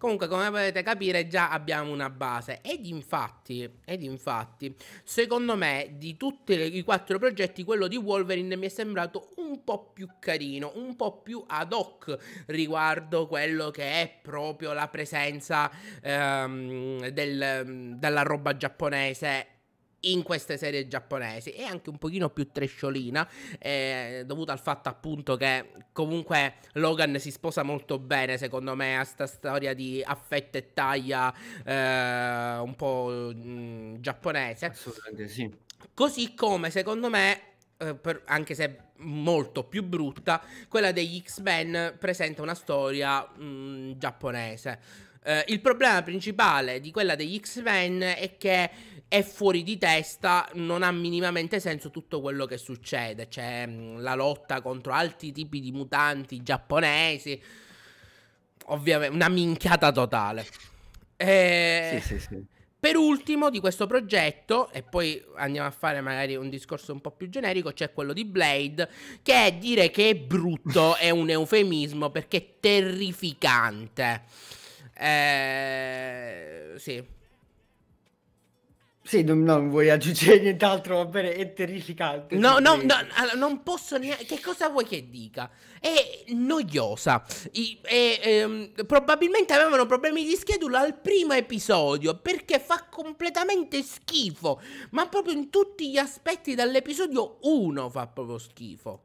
Comunque, come potete capire, già abbiamo una base. Ed infatti, ed infatti secondo me, di tutti i quattro progetti, quello di Wolverine mi è sembrato un po' più carino, un po' più ad hoc riguardo quello che è proprio la presenza ehm, del, della roba giapponese in queste serie giapponesi è anche un pochino più tresciolina eh, dovuta al fatto appunto che comunque Logan si sposa molto bene secondo me a sta storia di affetto e taglia eh, un po' mh, mm, giapponese assolutamente sì così come secondo me eh, per, anche se molto più brutta quella degli X-Men presenta una storia mh, mm, giapponese eh, il problema principale di quella degli X-Men è che è fuori di testa, non ha minimamente senso tutto quello che succede. C'è mm, la lotta contro altri tipi di mutanti giapponesi. Ovviamente, una minchiata totale. E... Eh, sì, sì, sì. Per ultimo di questo progetto, e poi andiamo a fare magari un discorso un po' più generico, c'è quello di Blade, che è dire che è brutto è un eufemismo perché è terrificante. Eh, sì. Sì, non, non vuoi aggiungere nient'altro, va bene, è terrificante. No, no, no, non posso neanche... Che cosa vuoi che dica? È noiosa. I, e, ehm, probabilmente avevano problemi di schedula al primo episodio, perché fa completamente schifo. Ma proprio in tutti gli aspetti dall'episodio 1 fa proprio schifo.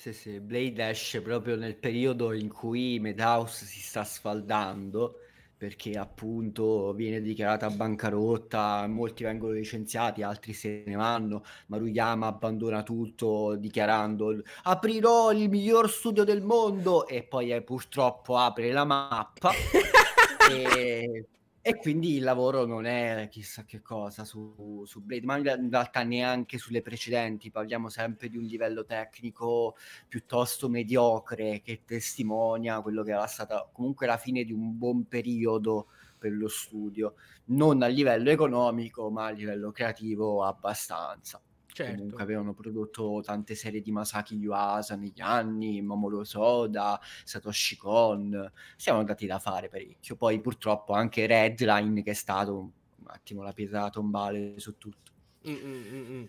Sì, sì, Blade esce proprio nel periodo in cui Madhouse si sta sfaldando perché appunto viene dichiarata bancarotta, molti vengono licenziati, altri se ne vanno, Maruyama abbandona tutto dichiarando aprirò il miglior studio del mondo e poi eh, purtroppo apre la mappa e e quindi il lavoro non è chissà che cosa su, su, Blade, ma in realtà neanche sulle precedenti, parliamo sempre di un livello tecnico piuttosto mediocre che testimonia quello che era stata comunque la fine di un buon periodo per lo studio, non a livello economico ma a livello creativo abbastanza. Certo. Comunque avevano prodotto tante serie di Masaki Yuasa negli anni, Momoro Soda, Satoshi Kon, siamo andati da fare parecchio. Poi purtroppo anche Redline che è stato un attimo la pietra tombale su tutto. Mm, mm, mm,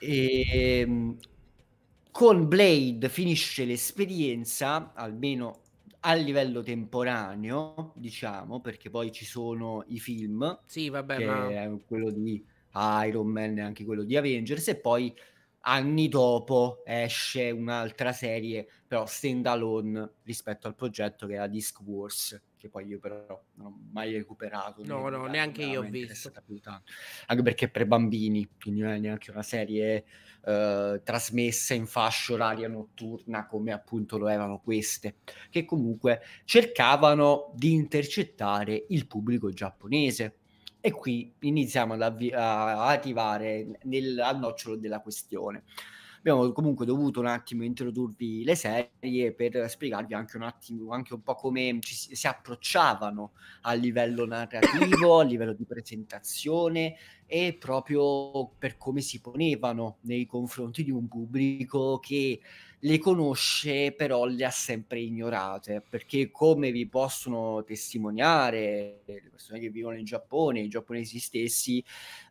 e, ehm, con Blade finisce l'esperienza, almeno a livello temporaneo, diciamo, perché poi ci sono i film. Sì, vabbè, ma... quello di Iron Man, anche quello di Avengers, e poi anni dopo esce un'altra serie, però stand alone rispetto al progetto che era Disc Wars, che poi io però non ho mai recuperato. No, no, neanche io ho visto. Anche perché per bambini, quindi non è neanche una serie eh, trasmessa in fascia oraria notturna come appunto lo erano queste, che comunque cercavano di intercettare il pubblico giapponese e qui iniziamo ad avvi- a attivare nel, al nocciolo della questione. Abbiamo comunque dovuto un attimo introdurvi le serie per spiegarvi anche un attimo, anche un po' come ci, si approcciavano a livello narrativo, a livello di presentazione e proprio per come si ponevano nei confronti di un pubblico che le conosce però le ha sempre ignorate perché come vi possono testimoniare le persone che vivono in Giappone, i giapponesi stessi,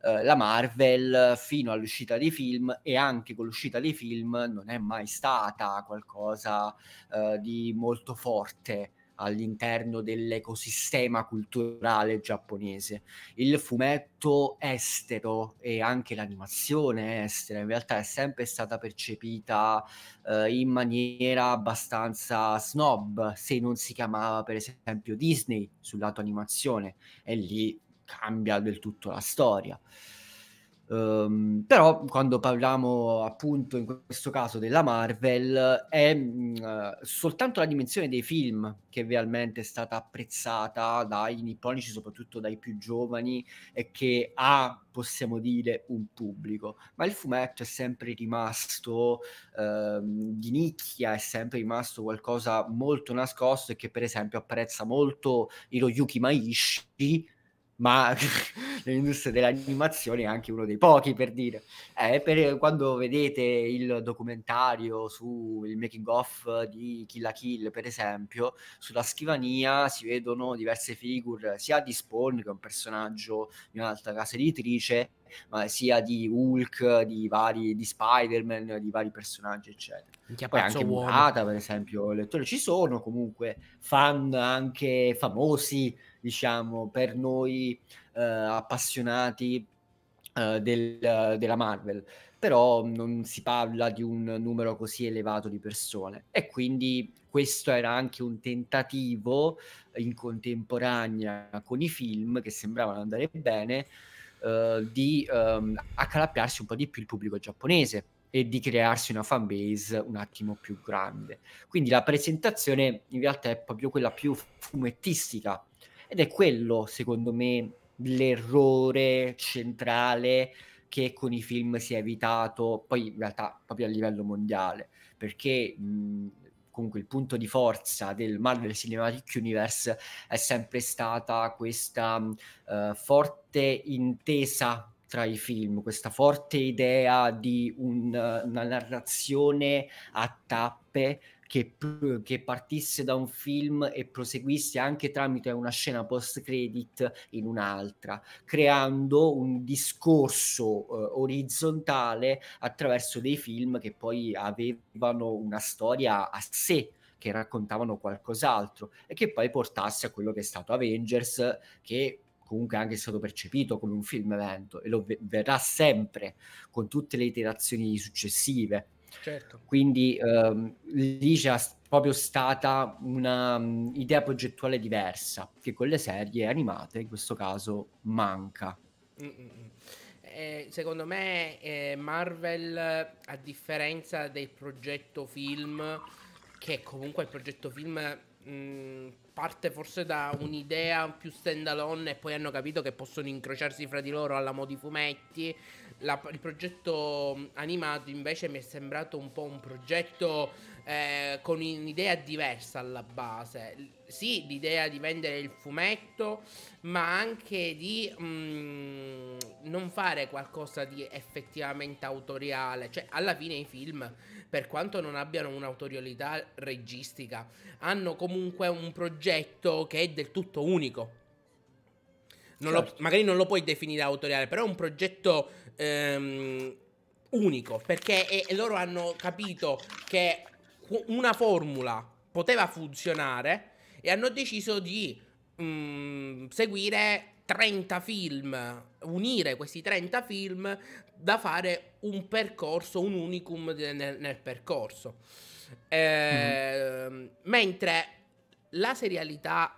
eh, la Marvel fino all'uscita dei film e anche con l'uscita dei film non è mai stata qualcosa eh, di molto forte all'interno dell'ecosistema culturale giapponese. Il fumetto estero e anche l'animazione estera in realtà è sempre stata percepita eh, in maniera abbastanza snob, se non si chiamava per esempio Disney sul lato animazione e lì cambia del tutto la storia. Um, però quando parliamo appunto in questo caso della Marvel è mh, mm, eh, soltanto la dimensione dei film che realmente è stata apprezzata dai nipponici, soprattutto dai più giovani e che ha, possiamo dire, un pubblico. Ma il fumetto è sempre rimasto uh, di nicchia, è sempre rimasto qualcosa molto nascosto e che per esempio apprezza molto Hiroyuki Maishi ma nell'industria dell'animazione è anche uno dei pochi per dire. Eh, per, quando vedete il documentario sul making of di Kill la Kill, per esempio, sulla scrivania si vedono diverse figure sia di Spawn, che è un personaggio di un'altra casa editrice, ma eh, sia di Hulk, di, vari, di Spider-Man, di vari personaggi, eccetera. Poi anche Murata, per esempio, lettore. Ci sono comunque fan anche famosi, diciamo, per noi eh, appassionati eh, del, della Marvel però non si parla di un numero così elevato di persone e quindi questo era anche un tentativo in contemporanea con i film che sembravano andare bene eh, di um, accalappiarsi un po' di più il pubblico giapponese e di crearsi una fanbase un attimo più grande. Quindi la presentazione in realtà è proprio quella più fumettistica ed è quello, secondo me, l'errore centrale che con i film si è evitato, poi in realtà proprio a livello mondiale, perché mh, comunque il punto di forza del Marvel Cinematic Universe è sempre stata questa uh, forte intesa tra i film, questa forte idea di un, eh, una narrazione a tappe che, che, partisse da un film e proseguisse anche tramite una scena post-credit in un'altra, creando un discorso eh, orizzontale attraverso dei film che poi avevano una storia a sé che raccontavano qualcos'altro e che poi portasse a quello che è stato Avengers, che comunque è anche stato percepito come un film evento e lo verrà sempre con tutte le iterazioni successive. Certo. Quindi ehm, lì c'è proprio stata un'idea progettuale diversa, che con le serie animate in questo caso manca. Mm, mm, mm. Eh, secondo me eh, Marvel, a differenza del progetto film, che comunque il progetto film mh, parte forse da un'idea più stand alone e poi hanno capito che possono incrociarsi fra di loro alla modi fumetti la, il progetto mm, animato invece mi è sembrato un po' un progetto eh, con un'idea diversa alla base. Sì, l'idea di vendere il fumetto, ma anche di mh, mm, non fare qualcosa di effettivamente autoriale. Cioè, alla fine i film, per quanto non abbiano un'autorialità registica, hanno comunque un progetto che è del tutto unico non certo. lo, magari non lo puoi definire autoriale, però è un progetto ehm, unico, perché è, loro hanno capito che una formula poteva funzionare e hanno deciso di mh, mm, seguire 30 film, unire questi 30 film da fare un percorso, un unicum nel, nel percorso. Eh, mm-hmm. Mentre la serialità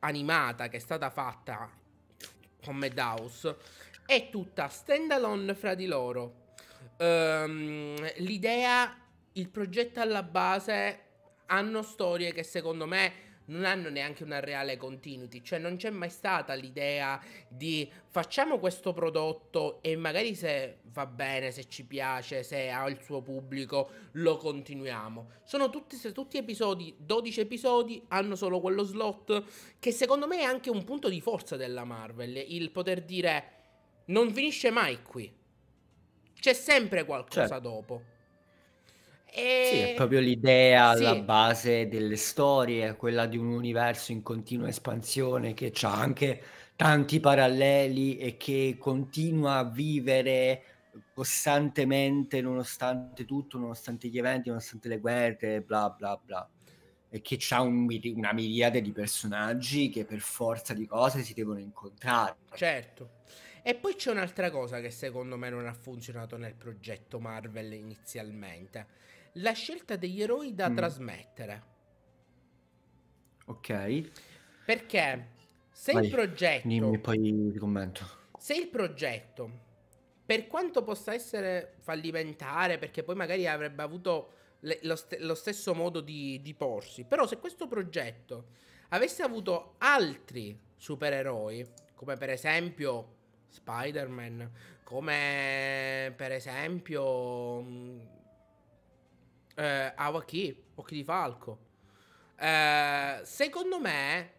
animata che è stata fatta come DAOs, è tutta standalone fra di loro. Um, l'idea, il progetto alla base hanno storie che secondo me non hanno neanche una reale continuity, cioè non c'è mai stata l'idea di facciamo questo prodotto e magari se fa bene, se ci piace, se ha il suo pubblico, lo continuiamo. Sono tutti, tutti episodi, 12 episodi, hanno solo quello slot, che secondo me è anche un punto di forza della Marvel, il poter dire non finisce mai qui, c'è sempre qualcosa certo. dopo. E... Sì, è proprio l'idea sì. alla base delle storie, quella di un universo in continua espansione che ha anche tanti paralleli e che continua a vivere costantemente, nonostante tutto, nonostante gli eventi, nonostante le guerre, bla bla bla. E che c'ha un, una miriade di personaggi che per forza di cose si devono incontrare. Certo. E poi c'è un'altra cosa che secondo me non ha funzionato nel progetto Marvel inizialmente. La scelta degli eroi da mm. trasmettere. Ok. Perché se Vai, il progetto... Dimmi poi il commento. Se il progetto per quanto possa essere fallimentare, perché poi magari avrebbe avuto le, lo, st- lo, stesso modo di, di porsi, però se questo progetto avesse avuto altri supereroi, come per esempio Spider-Man, come per esempio mm, eh, Awaki, Occhi di Falco. Eh, secondo me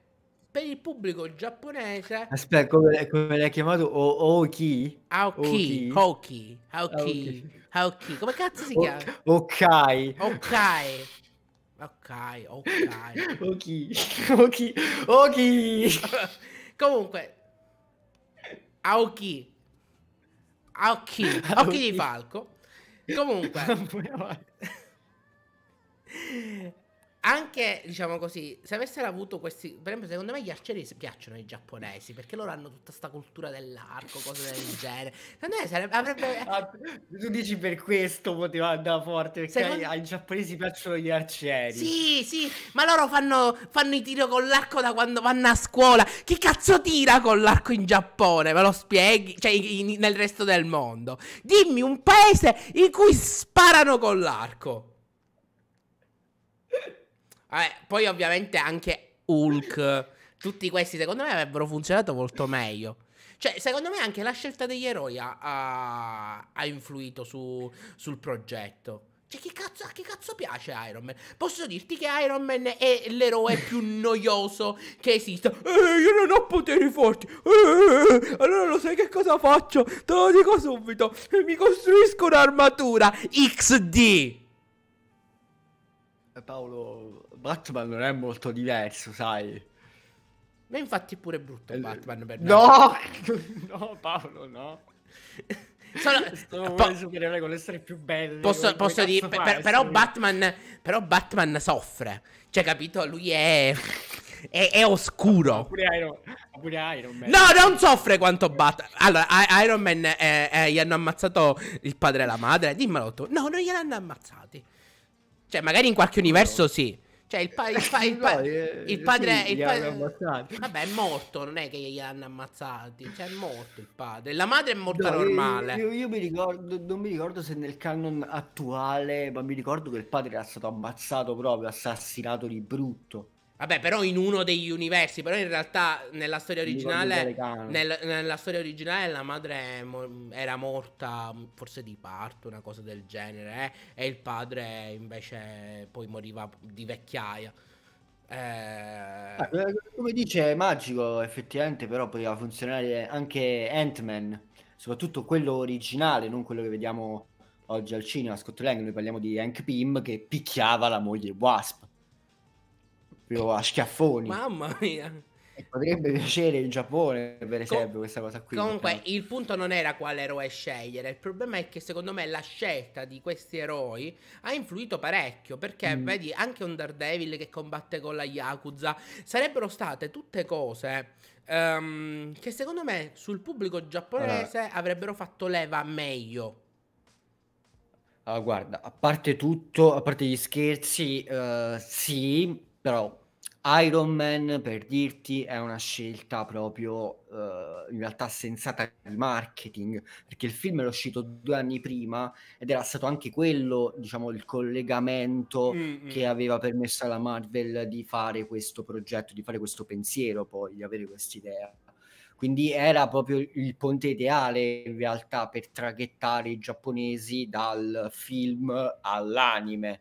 per il pubblico giapponese. Aspetta, come, come l'hai chiamato? Oki? Aoki, Oki, Aoki, Aoki. Come cazzo si chiama? Okai. Okai. Ok, ok. Oki. Oki. Oki. Comunque Aoki. Aoki, Aoki di Falco. Comunque anche diciamo così, se avessero avuto questi, per esempio, secondo me gli arcieri piacciono i giapponesi perché loro hanno tutta questa cultura dell'arco, cose del genere. Secondo me sarebbe, avrebbe... ah, tu dici per questo poteva andare forte perché secondo... ai, giapponesi piacciono gli arcieri. Sì, sì, ma loro fanno, fanno i tiro con l'arco da quando vanno a scuola. Chi cazzo tira con l'arco in Giappone? Me lo spieghi? Cioè, in, nel resto del mondo, dimmi un paese in cui sparano con l'arco. Vabbè, poi ovviamente anche Hulk. Tutti questi secondo me avrebbero funzionato molto meglio. Cioè, secondo me anche la scelta degli eroi ha, ha influito su, sul progetto. Cioè, che cazzo, a che cazzo piace Iron Man? Posso dirti che Iron Man è l'eroe più noioso che esista. Eh, io non ho poteri forti. Eh, allora lo sai che cosa faccio? Te lo dico subito. Mi costruisco un'armatura XD. Eh, Paolo Batman non è molto diverso, sai. Ma infatti è pure brutto eh, Batman per No! no, Paolo, no. Sono... Sto po- supereroe con le più belle. Posso, posso dire, per, per, però, Batman, però Batman soffre. Cioè, capito? Lui è... È, è, oscuro. Oppure Iron, oppure Iron, Man. No, non soffre quanto Batman. Allora, Iron Man eh, eh, gli hanno ammazzato il padre e la madre. Dimmelo tu. No, non gliel'hanno ammazzati. Cioè, magari in qualche universo sì. Cioè, il, pa- il, eh, pa- il, pa- eh, il padre. Sì, il pa- vabbè, è morto, non è che gli hanno ammazzati. Cioè, è morto il padre. La madre è morta no, normale. Io, io, io, mi ricordo, non mi ricordo se nel canon attuale, ma mi ricordo che il padre era stato ammazzato proprio, assassinato di brutto. Vabbè, però in uno degli universi, però in realtà nella storia originale, nel, nella storia originale la madre era morta forse di parto, una cosa del genere, eh? e il padre invece poi moriva di vecchiaia. Eh... Ah, eh come dice Magico, effettivamente, però poteva funzionare anche Ant-Man, soprattutto quello originale, non quello che vediamo oggi al cinema, Scott Lang, noi parliamo di Hank Pym che picchiava la moglie Wasp proprio a schiaffoni. Mamma mia. potrebbe piacere il Giappone, per esempio, Com- questa cosa qui. Comunque, perché... il punto non era quale eroe scegliere. Il problema è che secondo me la scelta di questi eroi ha influito parecchio. Perché mm. vedi anche un Daredevil che combatte con la Yakuza. Sarebbero state tutte cose. Um, che secondo me sul pubblico giapponese allora. avrebbero fatto leva meglio. Allora, guarda, a parte tutto, a parte gli scherzi, uh, sì, però Iron Man, per dirti, è una scelta proprio uh, in realtà sensata di marketing, perché il film era uscito due anni prima ed era stato anche quello, diciamo, il collegamento mm-hmm. che aveva permesso alla Marvel di fare questo progetto, di fare questo pensiero, poi di avere questa idea. Quindi era proprio il ponte ideale in realtà per traghettare i giapponesi dal film all'anime.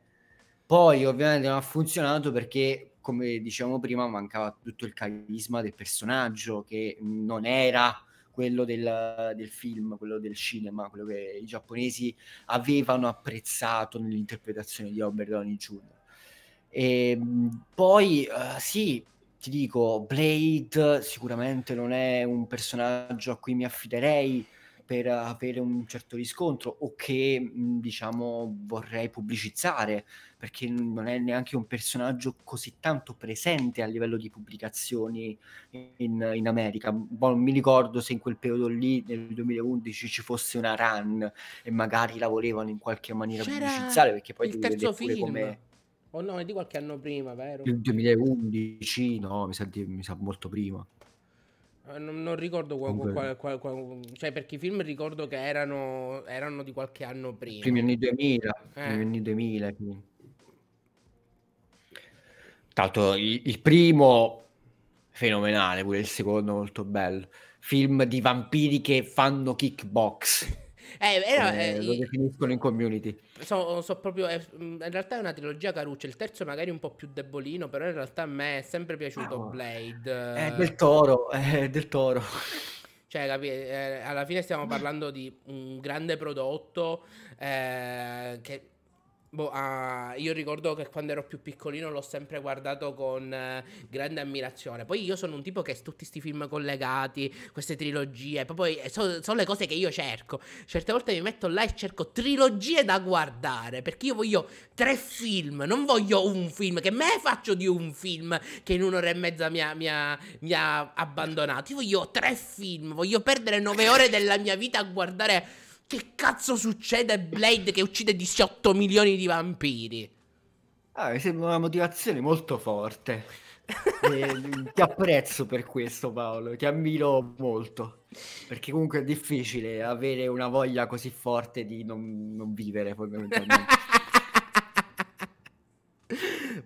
Poi ovviamente non ha funzionato perché come dicevamo prima, mancava tutto il carisma del personaggio che non era quello del, del, film, quello del cinema, quello che i giapponesi avevano apprezzato nell'interpretazione di Robert Downey Jr. E, ehm, poi uh, sì, ti dico, Blade sicuramente non è un personaggio a cui mi affiderei per avere un certo riscontro o che diciamo vorrei pubblicizzare perché non è neanche un personaggio così tanto presente a livello di pubblicazioni in, in America. Bon, mi ricordo se in quel periodo lì, nel 2011, ci fosse una run e magari la volevano in qualche maniera C'era pubblicizzare perché poi il terzo film. Come... O oh no, è di qualche anno prima, vero? Il 2011, no, mi sa, di, mi sa molto prima. Eh, non, non ricordo qual, qual, qual, cioè perché i film ricordo che erano, erano di qualche anno prima. Primi anni 2000. Eh. Primi anni 2000. Tanto il, il primo fenomenale, pure il secondo molto bello. Film di vampiri che fanno kickbox. Eh, era, eh, eh, lo definiscono in community. So, so proprio, è, eh, in realtà è una trilogia caruccia, il terzo magari un po' più debolino, però in realtà a me è sempre piaciuto no. Blade. È eh, del toro, è del toro. Cioè, capi- eh, alla fine stiamo mm. parlando di un grande prodotto eh, che Boh, ah, io ricordo che quando ero più piccolino l'ho sempre guardato con eh, grande ammirazione. Poi io sono un tipo che tutti questi film collegati, queste trilogie, poi eh, sono so le cose che io cerco. Certe volte mi metto là e cerco trilogie da guardare, perché io voglio tre film, non voglio un film, che me faccio di un film che in un'ora e mezza mi ha, mi ha, mi ha abbandonato. Io voglio tre film, voglio perdere nove ore della mia vita a guardare che cazzo succede Blade che uccide 18 milioni di vampiri? Ah, mi sembra una motivazione molto forte. e, mm, ti apprezzo per questo Paolo, ti ammiro molto, perché comunque è difficile avere una voglia così forte di non, non vivere fondamentalmente.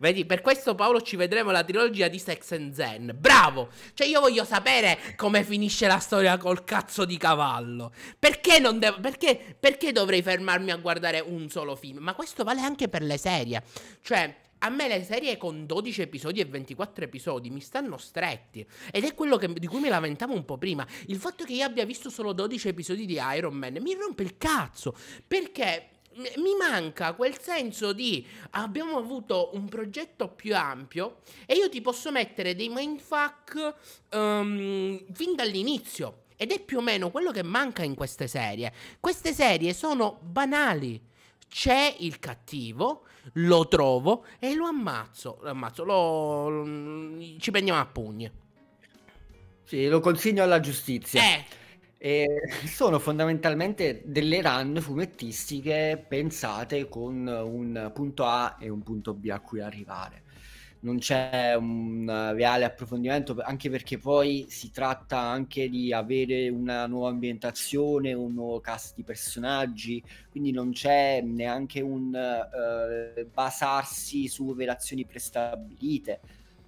Vedi, per questo Paolo ci vedremo la trilogia di Sex and Zen. Bravo! Cioè io voglio sapere come finisce la storia col cazzo di cavallo. Perché non devo... Perché, perché dovrei fermarmi a guardare un solo film? Ma questo vale anche per le serie. Cioè, a me le serie con 12 episodi e 24 episodi mi stanno stretti. Ed è quello che, di cui mi lamentavo un po' prima. Il fatto che io abbia visto solo 12 episodi di Iron Man mi rompe il cazzo. Perché mi manca quel senso di abbiamo avuto un progetto più ampio e io ti posso mettere dei mindfuck um, fin dall'inizio. Ed è più o meno quello che manca in queste serie. Queste serie sono banali. C'è il cattivo, lo trovo e lo ammazzo. Lo ammazzo, lo, lo, ci prendiamo a pugni. Sì, lo consiglio alla giustizia. Eh. E sono fondamentalmente delle run fumettistiche pensate con un punto A e un punto B a cui arrivare. Non c'è un reale approfondimento, anche perché poi si tratta anche di avere una nuova ambientazione, un nuovo cast di personaggi, quindi non c'è neanche un eh, basarsi su relazioni prestabilite.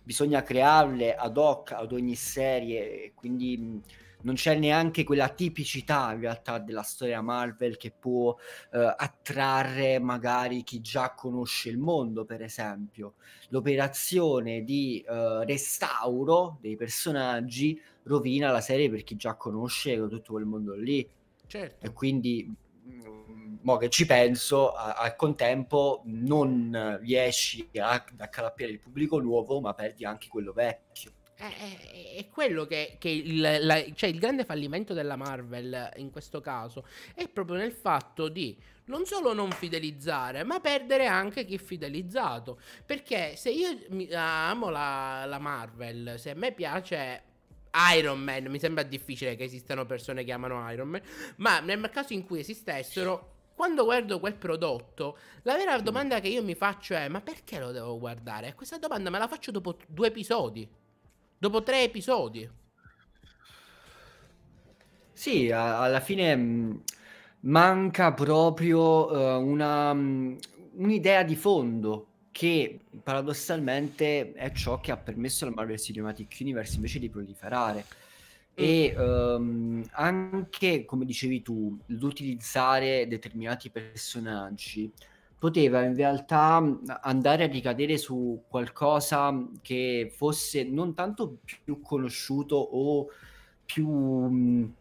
Bisogna crearle ad hoc ad ogni serie, quindi non c'è neanche quella tipicità in realtà della storia Marvel che può eh, attrarre magari chi già conosce il mondo, per esempio. L'operazione di eh, restauro dei personaggi rovina la serie per chi già conosce tutto quel mondo lì. Certo. E quindi mm, mo che ci penso, al contempo non riesci a, ad accalappiare il pubblico nuovo, ma perdi anche quello vecchio è, è quello che, che il, la, cioè il grande fallimento della Marvel in questo caso è proprio nel fatto di non solo non fidelizzare, ma perdere anche chi è fidelizzato. Perché se io amo la, la Marvel, se a me piace Iron Man, mi sembra difficile che esistano persone che amano Iron Man, ma nel caso in cui esistessero, quando guardo quel prodotto, la vera domanda che io mi faccio è: ma perché lo devo guardare? Questa domanda me la faccio dopo due episodi. Dopo tre episodi. Sì, a- alla fine mh, mm, manca proprio uh, una, mh, mm, un'idea di fondo che paradossalmente è ciò che ha permesso al Marvel Cinematic Universe invece di proliferare. Mm. E um, anche, come dicevi tu, l'utilizzare determinati personaggi poteva in realtà andare a ricadere su qualcosa che fosse non tanto più conosciuto o più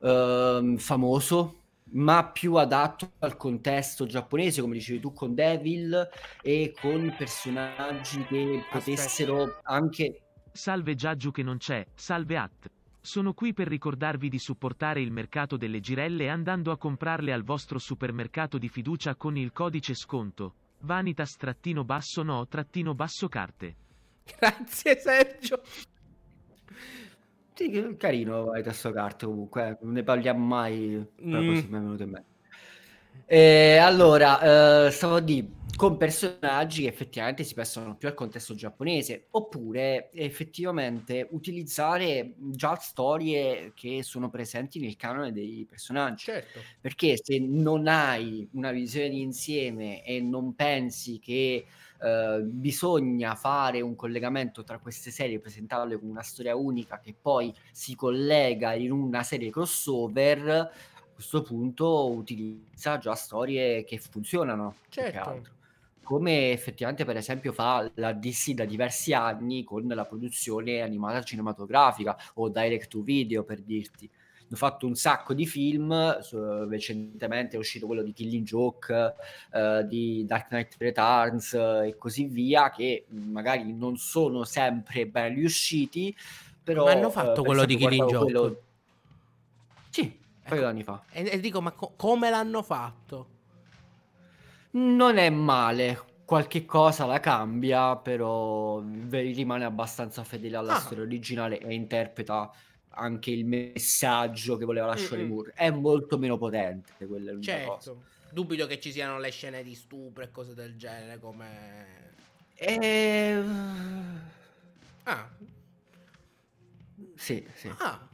eh, famoso, ma più adatto al contesto giapponese, come dicevi tu, con Devil e con personaggi che potessero Aspetta. anche... Salve Giaggiu che non c'è, salve At. Sono qui per ricordarvi di supportare il mercato delle girelle andando a comprarle al vostro supermercato di fiducia con il codice sconto vanitas-no-basso Grazie Sergio. Sì, carino Vanitas-no carte comunque, non ne parliamo mai, però mm. così mi è venuto in mente. Eh, allora, eh, stavo di con personaggi che effettivamente si passano più al contesto giapponese, oppure effettivamente utilizzare già storie che sono presenti nel canone dei personaggi. Certo. Perché se non hai una visione di insieme e non pensi che eh, bisogna fare un collegamento tra queste serie, presentarle come una storia unica che poi si collega in una serie crossover, questo punto utilizza già storie che funzionano. Certo. Come effettivamente per esempio fa la DC da diversi anni con la produzione animata cinematografica o direct to video per dirti. Hanno fatto un sacco di film, su, recentemente è uscito quello di Killing Joke, eh, di Dark Knight Returns eh, e così via, che magari non sono sempre ben riusciti, però... Ma hanno fatto eh, quello di Killing Joke? Quello un paio ecco, d'anni fa. E, e dico, ma co- come l'hanno fatto? Non è male, qualche cosa la cambia, però rimane abbastanza fedele alla ah. storia originale e interpreta anche il messaggio che voleva lasciare mm-hmm. Moore. È molto meno potente, quella certo. cosa. Dubito che ci siano le scene di stupro e cose del genere come... E... Ehm. Ah. Sì, sì. Ah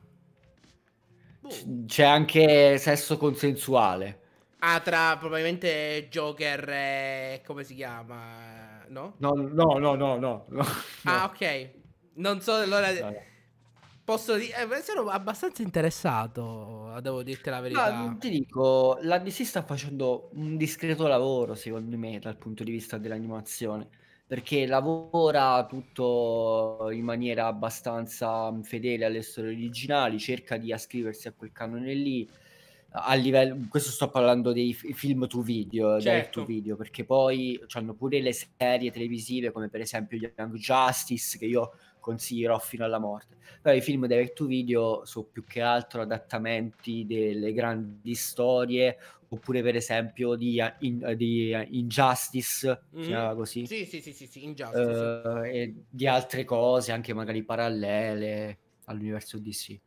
c'è anche sesso consensuale. Ah, tra probabilmente Joker e... come si chiama? No? No, no, no, no, no. no. Ah, ok. Non so, allora... No, no. Posso dire... Eh, sono abbastanza interessato, devo dirti la verità. No, ti dico, la DC sta facendo un discreto lavoro, secondo me, dal punto di vista dell'animazione perché lavora tutto in maniera abbastanza mm, fedele alle storie originali, cerca di ascriversi a quel canone lì. A livello, questo sto parlando dei film to video, eh, certo. video perché poi hanno pure le serie televisive come per esempio Young Justice che io consiglierò fino alla morte. Però i film direct to video sono più che altro adattamenti delle grandi storie, oppure per esempio di, eh, in, eh, di eh, Injustice, mm si mhm. così? Sì, sì, sì, sì, sì Injustice. Uh, E di altre cose, anche magari parallele all'universo DC.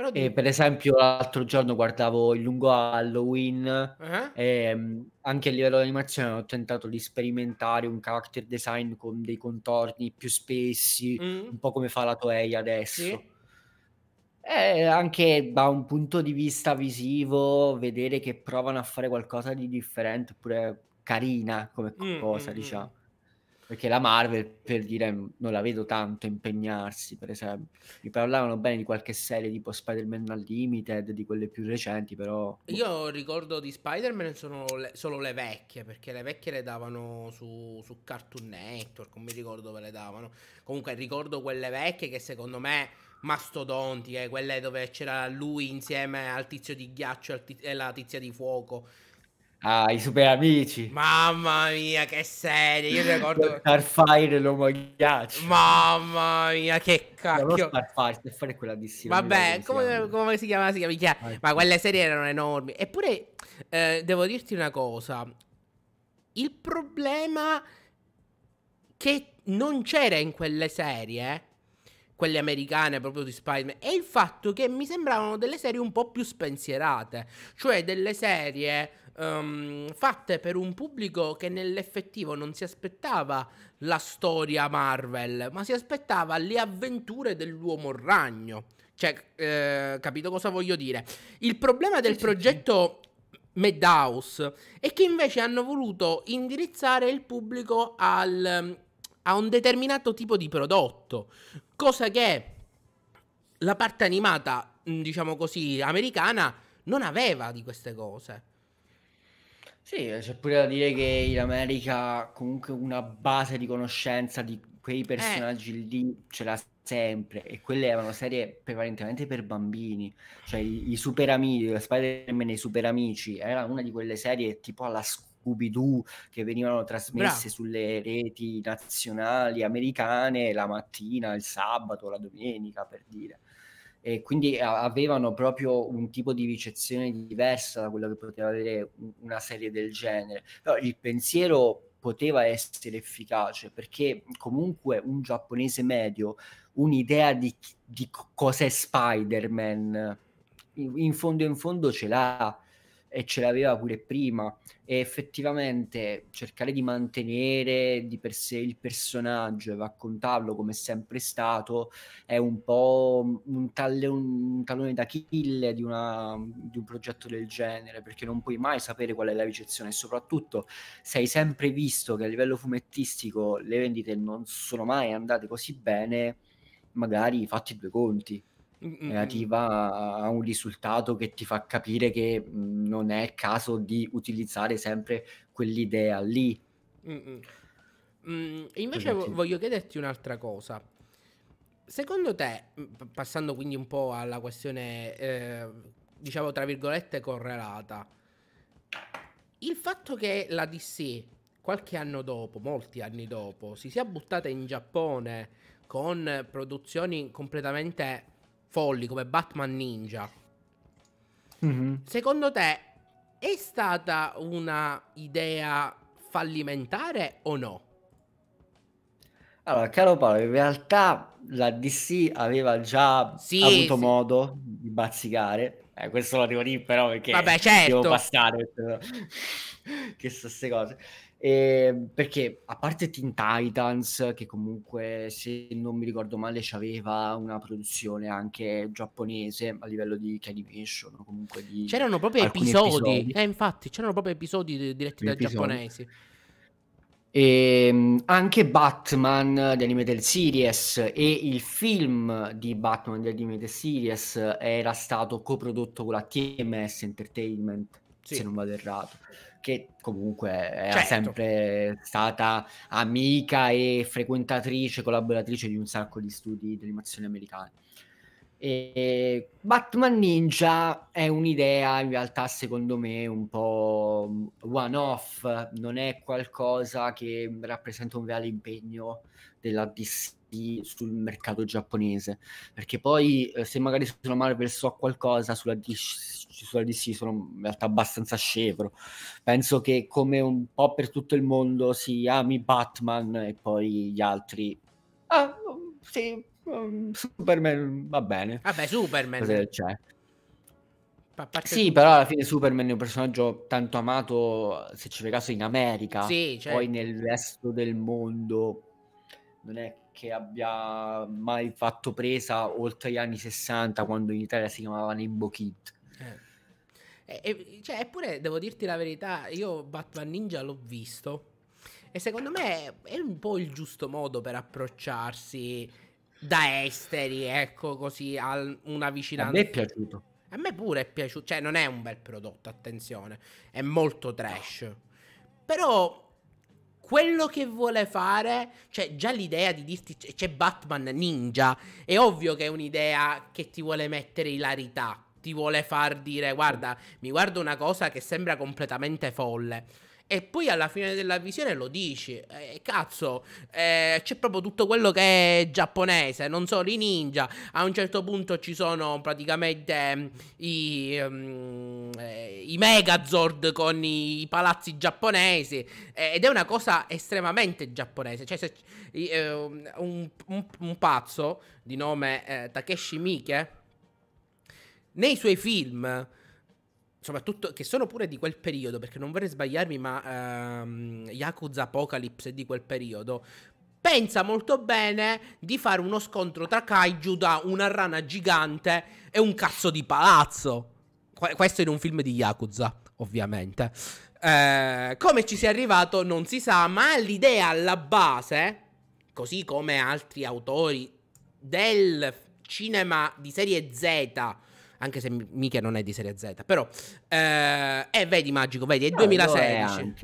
Però di... per esempio, l'altro giorno guardavo il lungo Halloween uh-huh. Eh? e ehm, anche a livello di animazione ho tentato di sperimentare un character design con dei contorni più spessi, mm. un po' come fa la Toei adesso. Sì. E anche da un punto di vista visivo, vedere che provano a fare qualcosa di differente oppure carina come mm, cosa, mm, mm. diciamo. Mm perché la Marvel per dire non la vedo tanto impegnarsi per esempio mi parlavano bene di qualche serie tipo Spider-Man Unlimited di quelle più recenti però io ricordo di Spider-Man sono le, solo le vecchie perché le vecchie le davano su, su Cartoon Network non mi ricordo dove le davano comunque ricordo quelle vecchie che secondo me mastodontiche quelle dove c'era lui insieme al tizio di ghiaccio e alla tizia di fuoco Ah, i super amici. Mamma mia, che serie. Io ricordo. Starfire l'uomo ghiaccio. Mamma mia, che cacchio. No, Starfire, Starfire è quella di Silvia. Vabbè, come, come, si chiama? Si chiama ah, Ma quelle serie erano enormi. Eppure, eh, devo dirti una cosa. Il problema che non c'era in quelle serie, quelle americane proprio di Spider-Man, è il fatto che mi sembravano delle serie un po' più spensierate. Cioè delle serie um, fatte per un pubblico che nell'effettivo non si aspettava la storia Marvel, ma si aspettava le avventure dell'uomo ragno. Cioè, eh, capito cosa voglio dire? Il problema del sì, progetto sì. Madhouse è che invece hanno voluto indirizzare il pubblico al, a un determinato tipo di prodotto, cosa che la parte animata, diciamo così, americana non aveva di queste cose. Sì, c'è pure da dire che in America comunque una base di conoscenza di quei eh. personaggi eh. lì ce l'ha sempre e quelle erano serie prevalentemente per bambini, cioè i, i super amici, la Spider-Man e i super amici, era una di quelle serie tipo alla scuola Scooby-Doo che venivano trasmesse Bravo. sulle reti nazionali americane la mattina, il sabato, la domenica per dire e quindi avevano proprio un tipo di ricezione diversa da quella che poteva avere una serie del genere. Però il pensiero poteva essere efficace perché comunque un giapponese medio, un'idea di, di cos'è Spider-Man, in fondo in fondo ce l'ha e ce l'aveva pure prima e effettivamente cercare di mantenere di per sé il personaggio e raccontarlo come è sempre stato è un po' un, talle, un tallone d'Achille di, una, di un progetto del genere perché non puoi mai sapere qual è la ricezione e soprattutto se hai sempre visto che a livello fumettistico le vendite non sono mai andate così bene magari fatti due conti mm relativa a un risultato che ti fa capire che mm, non è caso di utilizzare sempre quell'idea lì. Mm, invece Così. voglio chiederti un'altra cosa. Secondo te, mm, passando quindi un po' alla questione, eh, diciamo tra virgolette, correlata, il fatto che la DC qualche anno dopo, molti anni dopo, si sia buttata in Giappone con produzioni completamente folli come Batman Ninja, mm-hmm. secondo te è stata una idea fallimentare o no? Allora, caro Paolo, in realtà la DC aveva già sì, avuto sì. modo di bazzicare. Eh, questo lo devo dire però perché Vabbè, certo. devo passare perché so queste cose. Eh, perché a parte Teen Titans, che comunque se non mi ricordo male aveva una produzione anche giapponese a livello di animation comunque di c'erano proprio episodi. episodi. Eh, infatti, c'erano proprio episodi diretti da giapponesi. E, ehm, anche Batman di Animated Series e il film di Batman di Animated Series era stato coprodotto con la TMS Entertainment, sì. se non vado errato che comunque è certo. sempre stata amica e frequentatrice, collaboratrice di un sacco di studi di animazione americana. E Batman Ninja è un'idea in realtà secondo me un po' one off, non è qualcosa che rappresenta un reale impegno della DC di, sul mercato giapponese. Perché poi, eh, se magari sono Marvel so qualcosa, sulla DC, sulla DC sono in realtà abbastanza scevro. Penso che, come un po' per tutto il mondo, si ami Batman e poi gli altri. Ah, sì, mm, Superman va bene. Vabbè, Superman. Cos'è, cioè. Sì, tutto. però alla fine Superman è un personaggio tanto amato, se ci fai caso, in America. Sì, cioè... Certo. Poi nel resto del mondo non è che abbia mai fatto presa oltre gli anni 60 quando in Italia si chiamava Nimbo Kid. Eh. E, cioè, eppure devo dirti la verità, io Batman Ninja l'ho visto e secondo me è un po' il giusto modo per approcciarsi da esteri, ecco così, a una vicinanza. A me è piaciuto. A me pure è piaciuto, cioè non è un bel prodotto, attenzione, è molto trash. Però quello che vuole fare, cioè già l'idea di dirti c'è Batman ninja, è ovvio che è un'idea che ti vuole mettere ilarità, ti vuole far dire guarda, mi guardo una cosa che sembra completamente folle e poi alla fine della visione lo dici. Eh, cazzo, eh, c'è proprio tutto quello che è giapponese, non solo i ninja. A un certo punto ci sono praticamente mm, i, mm, eh, i Megazord con i, i palazzi giapponesi. ed è una cosa estremamente giapponese. Cioè, se, eh, un, un, un, pazzo di nome eh, Takeshi Miike, nei suoi film soprattutto che sono pure di quel periodo, perché non vorrei sbagliarmi, ma ehm, Yakuza Apocalypse è di quel periodo. Pensa molto bene di fare uno scontro tra kaiju da una rana gigante e un cazzo di palazzo. Qu- questo in un film di Yakuza, ovviamente. Eh, come ci sia arrivato non si sa, ma l'idea alla base, così come altri autori del cinema di serie Z anche se mica non è di serie Z, però eh, eh vedi Magico, vedi, è 2016. No, è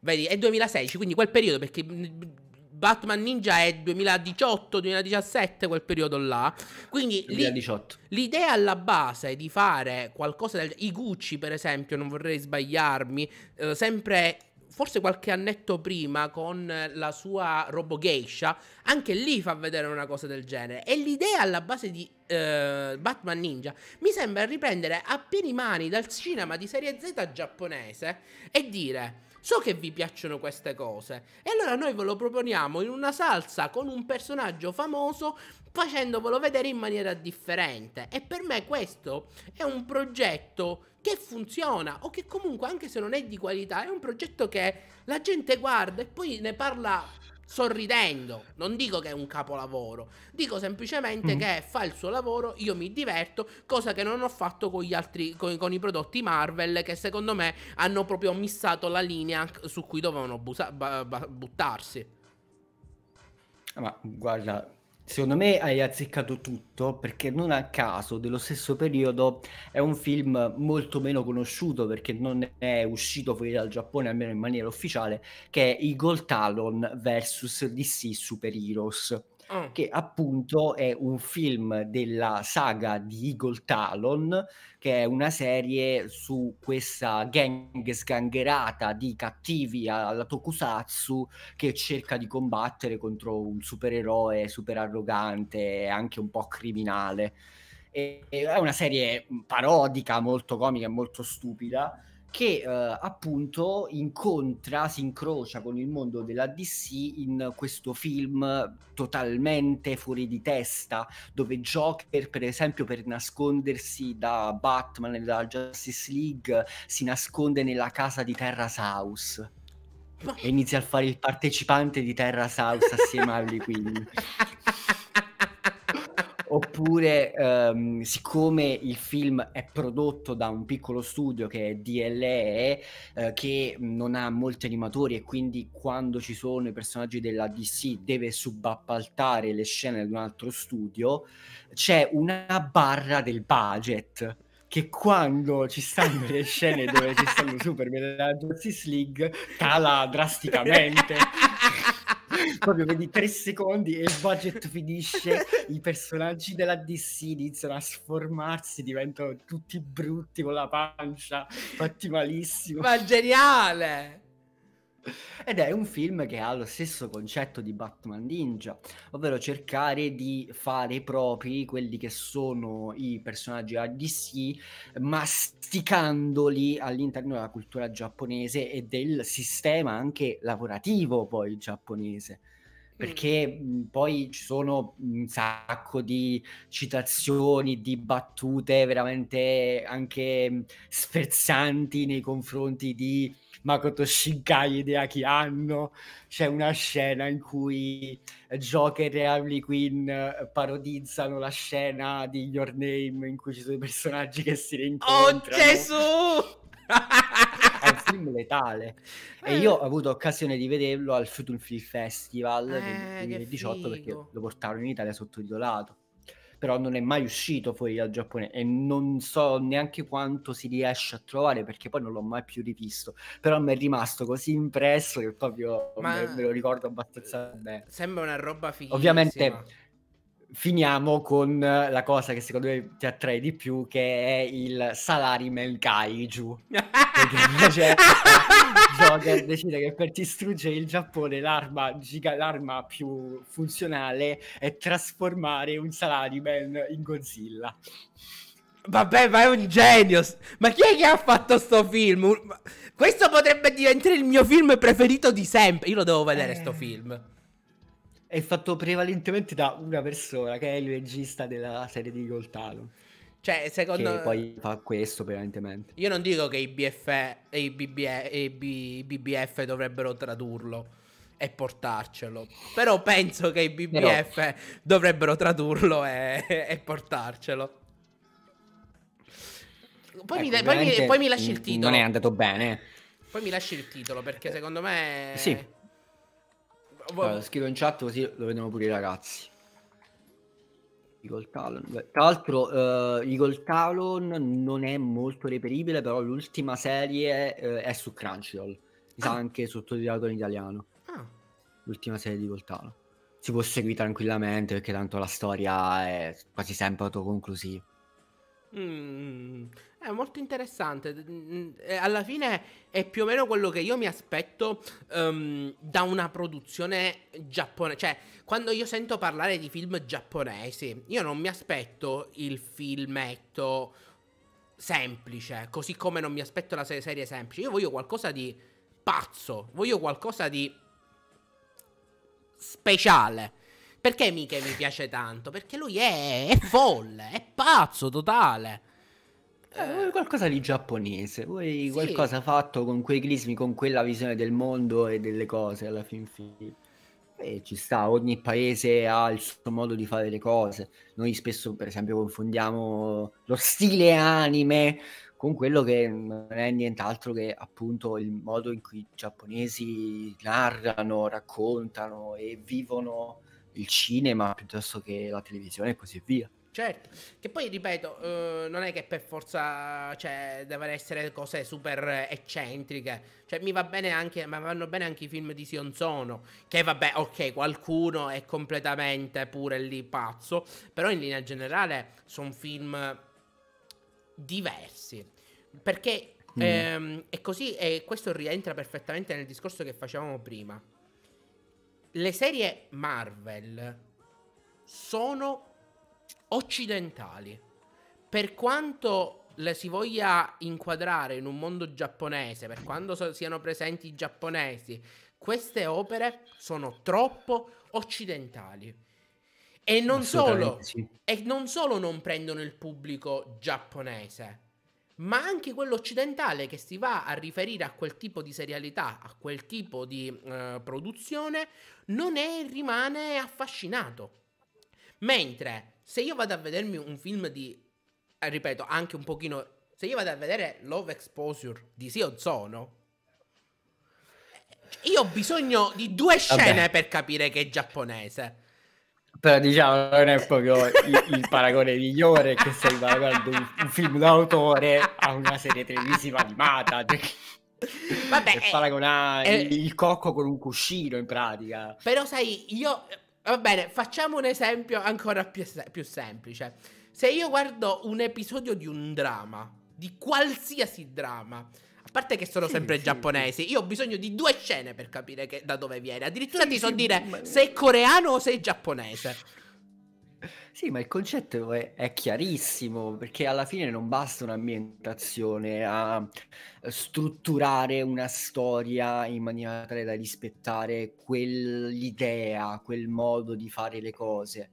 vedi, è 2016, quindi quel periodo perché Batman Ninja è 2018-2017, quel periodo là. Quindi 2018. l'idea alla base di fare qualcosa del... I Gucci, per esempio, non vorrei sbagliarmi, eh, sempre forse qualche annetto prima con eh, la sua Robo Geisha, anche lì fa vedere una cosa del genere. E l'idea alla base di eh, Batman Ninja mi sembra riprendere a pieni mani dal cinema di serie Z giapponese e dire So che vi piacciono queste cose. E allora noi ve lo proponiamo in una salsa con un personaggio famoso facendovelo vedere in maniera differente. E per me questo è un progetto che funziona o che comunque anche se non è di qualità è un progetto che la gente guarda e poi ne parla sorridendo. Non dico che è un capolavoro, dico semplicemente mm. che fa il suo lavoro, io mi diverto, cosa che non ho fatto con, altri, con, con i prodotti Marvel che secondo me hanno proprio missato la linea su cui dovevano busa- b- b- buttarsi. Ma guarda, Secondo me hai azzeccato tutto perché non a caso dello stesso periodo è un film molto meno conosciuto perché non è uscito fuori dal Giappone almeno in maniera ufficiale che è Eagle Talon vs DC Super Heroes Mm. che appunto è un film della saga di Eagle Talon, che è una serie su questa gang sgangherata di cattivi alla tokusatsu che cerca di combattere contro un supereroe super arrogante e anche un po' criminale. e è una serie parodica, molto comica e molto stupida che eh, appunto incontra, si incrocia con il mondo della DC in questo film totalmente fuori di testa, dove Joker, per esempio, per nascondersi da Batman e dalla Justice League, si nasconde nella casa di Terra House. E inizia a fare il partecipante di Terra House assieme a lui, quindi. Oppure, ehm, siccome il film è prodotto da un piccolo studio che è DLE, eh, che non ha molti animatori e quindi quando ci sono i personaggi della DC deve subappaltare le scene di un altro studio, c'è una barra del budget che quando ci stanno le scene dove ci stanno Superman e la Justice League cala drasticamente. proprio vedi tre secondi e il budget finisce, i personaggi della DC iniziano a sformarsi, diventano tutti brutti con la pancia, fatti malissimo. Ma geniale! Ed è un film che ha lo stesso concetto di Batman Ninja, ovvero cercare di fare propri quelli che sono i personaggi ADC, masticandoli all'interno della cultura giapponese e del sistema anche lavorativo poi giapponese perché mhmm, poi ci sono un sacco di citazioni, di battute veramente anche mhmm, sferzanti nei confronti di Makoto Shinkai e di Anno. C'è una scena in cui Joker e Harley Quinn eh, parodizzano la scena di Your Name in cui ci sono i personaggi che si oh, rincontrano. Oh Gesù! film letale. Eh. E io ho avuto occasione di vederlo al Futun Film Festival eh, del 2018 perché lo portarono in Italia sottotitolato. Però non è mai uscito fuori dal Giappone e non so neanche quanto si riesce a trovare perché poi non l'ho mai più rivisto. Però mi è rimasto così impresso che proprio me, me, lo ricordo abbastanza bene. Sembra una roba fighissima. Ovviamente finiamo con eh, la cosa che secondo me ti attrae di più, che è il Salaryman Kaiju. Perché cioè, Joker decide che per distruggere il Giappone l'arma, giga, l'arma più funzionale è trasformare un Salaryman in Godzilla. Vabbè, ma è un genio. Ma chi è che ha fatto sto film? Questo potrebbe diventare il mio film preferito di sempre. Io lo devo vedere eh... sto film è fatto prevalentemente da una persona che è il regista della serie di Goltalo. Cioè, secondo me. poi fa questo prevalentemente. Io non dico che i BF e i, BBF, e i BBF dovrebbero tradurlo e portarcelo. Però penso che i BBF Però... dovrebbero tradurlo e, e portarcelo. Poi, ecco, mi poi, mi, poi mi lasci il titolo. Non è andato bene. Poi mi lasci il titolo perché secondo me. Sì. Allora, scrivo in chat così lo vedono pure i ragazzi. Eagle Talon. Beh, tra l'altro, uh, Eagle Talon non è molto reperibile, però l'ultima serie uh, è su Crunchyroll. Mi ah. sa anche sottotitolato in italiano. Ah. L'ultima serie di Eagle Talon. Si può seguire tranquillamente perché tanto la storia è quasi sempre autoconclusiva. Mm. mm, mm. È molto interessante. Mm, eh, alla fine è più o meno quello che io mi aspetto um, da una produzione giapponese. Cioè, quando io sento parlare di film giapponesi, io non mi aspetto il filmetto semplice, così come non mi aspetto la serie semplice. Io voglio qualcosa di pazzo, voglio qualcosa di speciale. Perché Mike mi piace tanto? Perché lui è, è folle, è pazzo totale. Eh, eh. qualcosa di giapponese, vuoi sì. qualcosa fatto con quei crismi, con quella visione del mondo e delle cose alla fin fine. E ci sta, ogni paese ha il suo modo di fare le cose. Noi spesso, per esempio, confondiamo lo stile anime con quello che non è nient'altro che appunto il modo in cui i giapponesi narrano, raccontano e vivono il cinema piuttosto che la televisione e così via. Certo, che poi ripeto, eh, non è che per forza cioè, devono essere cose super eccentriche, cioè mi va bene anche, ma vanno bene anche i film di Sionzono, che vabbè, ok, qualcuno è completamente pure lì pazzo, però in linea generale sono film diversi, perché mm. ehm, è così e questo rientra perfettamente nel discorso che facevamo prima. Le serie Marvel sono occidentali. Per quanto le si voglia inquadrare in un mondo giapponese, per quanto so- siano presenti i giapponesi, queste opere sono troppo occidentali. E non, solo, e non solo non prendono il pubblico giapponese, ma anche quello occidentale che si va a riferire a quel tipo di serialità, a quel tipo di eh, produzione, non è, rimane affascinato. Mentre se io vado a vedermi un film di, eh, ripeto, anche un pochino, se io vado a vedere Love Exposure di Sion Sono, io ho bisogno di due scene Vabbè. per capire che è giapponese. Però diciamo non è proprio il, il paragone migliore che stai paragonando un, un, film d'autore a una serie televisiva animata. Cioè, Vabbè, è, eh, paragonare eh, è, il cocco con un cuscino in pratica. Però sai, io Va bene, facciamo un esempio ancora più, più semplice. Se io guardo un episodio di un drama, di qualsiasi drama, a parte che sono sì, sempre sì, giapponesi, io ho bisogno di due scene per capire che, da dove viene. Addirittura ti so dire ma... se è coreano o se è giapponese. Sì, ma il concetto è, è, chiarissimo, perché alla fine non basta un'ambientazione a eh, strutturare una storia in maniera tale da rispettare quell'idea, quel modo di fare le cose.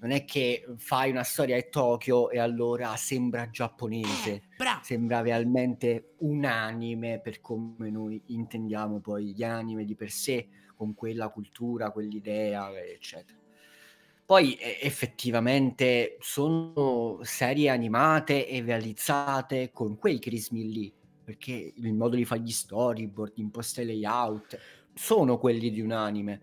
Non è che fai una storia a Tokyo e allora sembra giapponese, eh, Bra- sembra realmente unanime per come noi intendiamo poi gli anime di per sé, con quella cultura, quell'idea, eccetera. Poi effettivamente sono serie animate e realizzate con quei crismi lì, perché il modo di fare gli storyboard, impostare layout, sono quelli di un anime,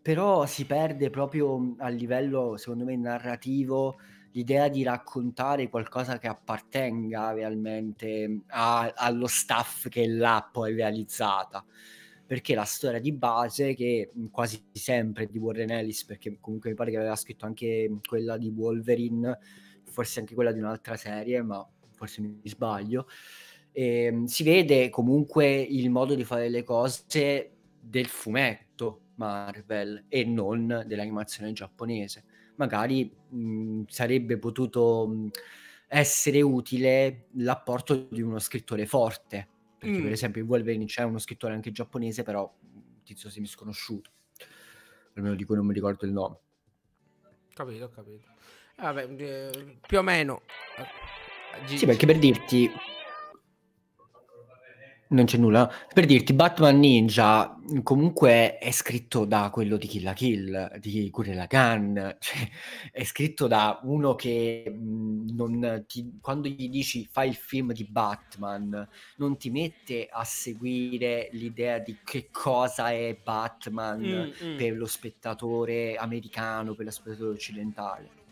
però si perde proprio mm, a livello, secondo me, narrativo l'idea di raccontare qualcosa che appartenga realmente mm, a, allo staff che l'ha poi realizzata perché la storia di base che quasi sempre di Warren Ellis, perché comunque mi pare che aveva scritto anche quella di Wolverine, forse anche quella di un'altra serie, ma forse mi sbaglio, eh, si vede comunque il modo di fare le cose del fumetto Marvel e non dell'animazione giapponese. Magari mh, sarebbe potuto mh, essere utile l'apporto di uno scrittore forte perché, mm. per esempio, in Wolverine c'è uno scrittore anche giapponese, però un mm, tizio semi sconosciuto, almeno di cui non mi ricordo il nome. Capito, capito. Eh, vabbè, eh, più o meno. G- eh, sì, perché per dirti, non c'è nulla. Per dirti, Batman Ninja comunque è scritto da quello di Kill la Kill, di Gurren Khan, cioè, è scritto da uno che ti, quando gli dici fai il film di Batman, non ti mette a seguire l'idea di che cosa è Batman mm, mm. per lo spettatore americano, per lo spettatore occidentale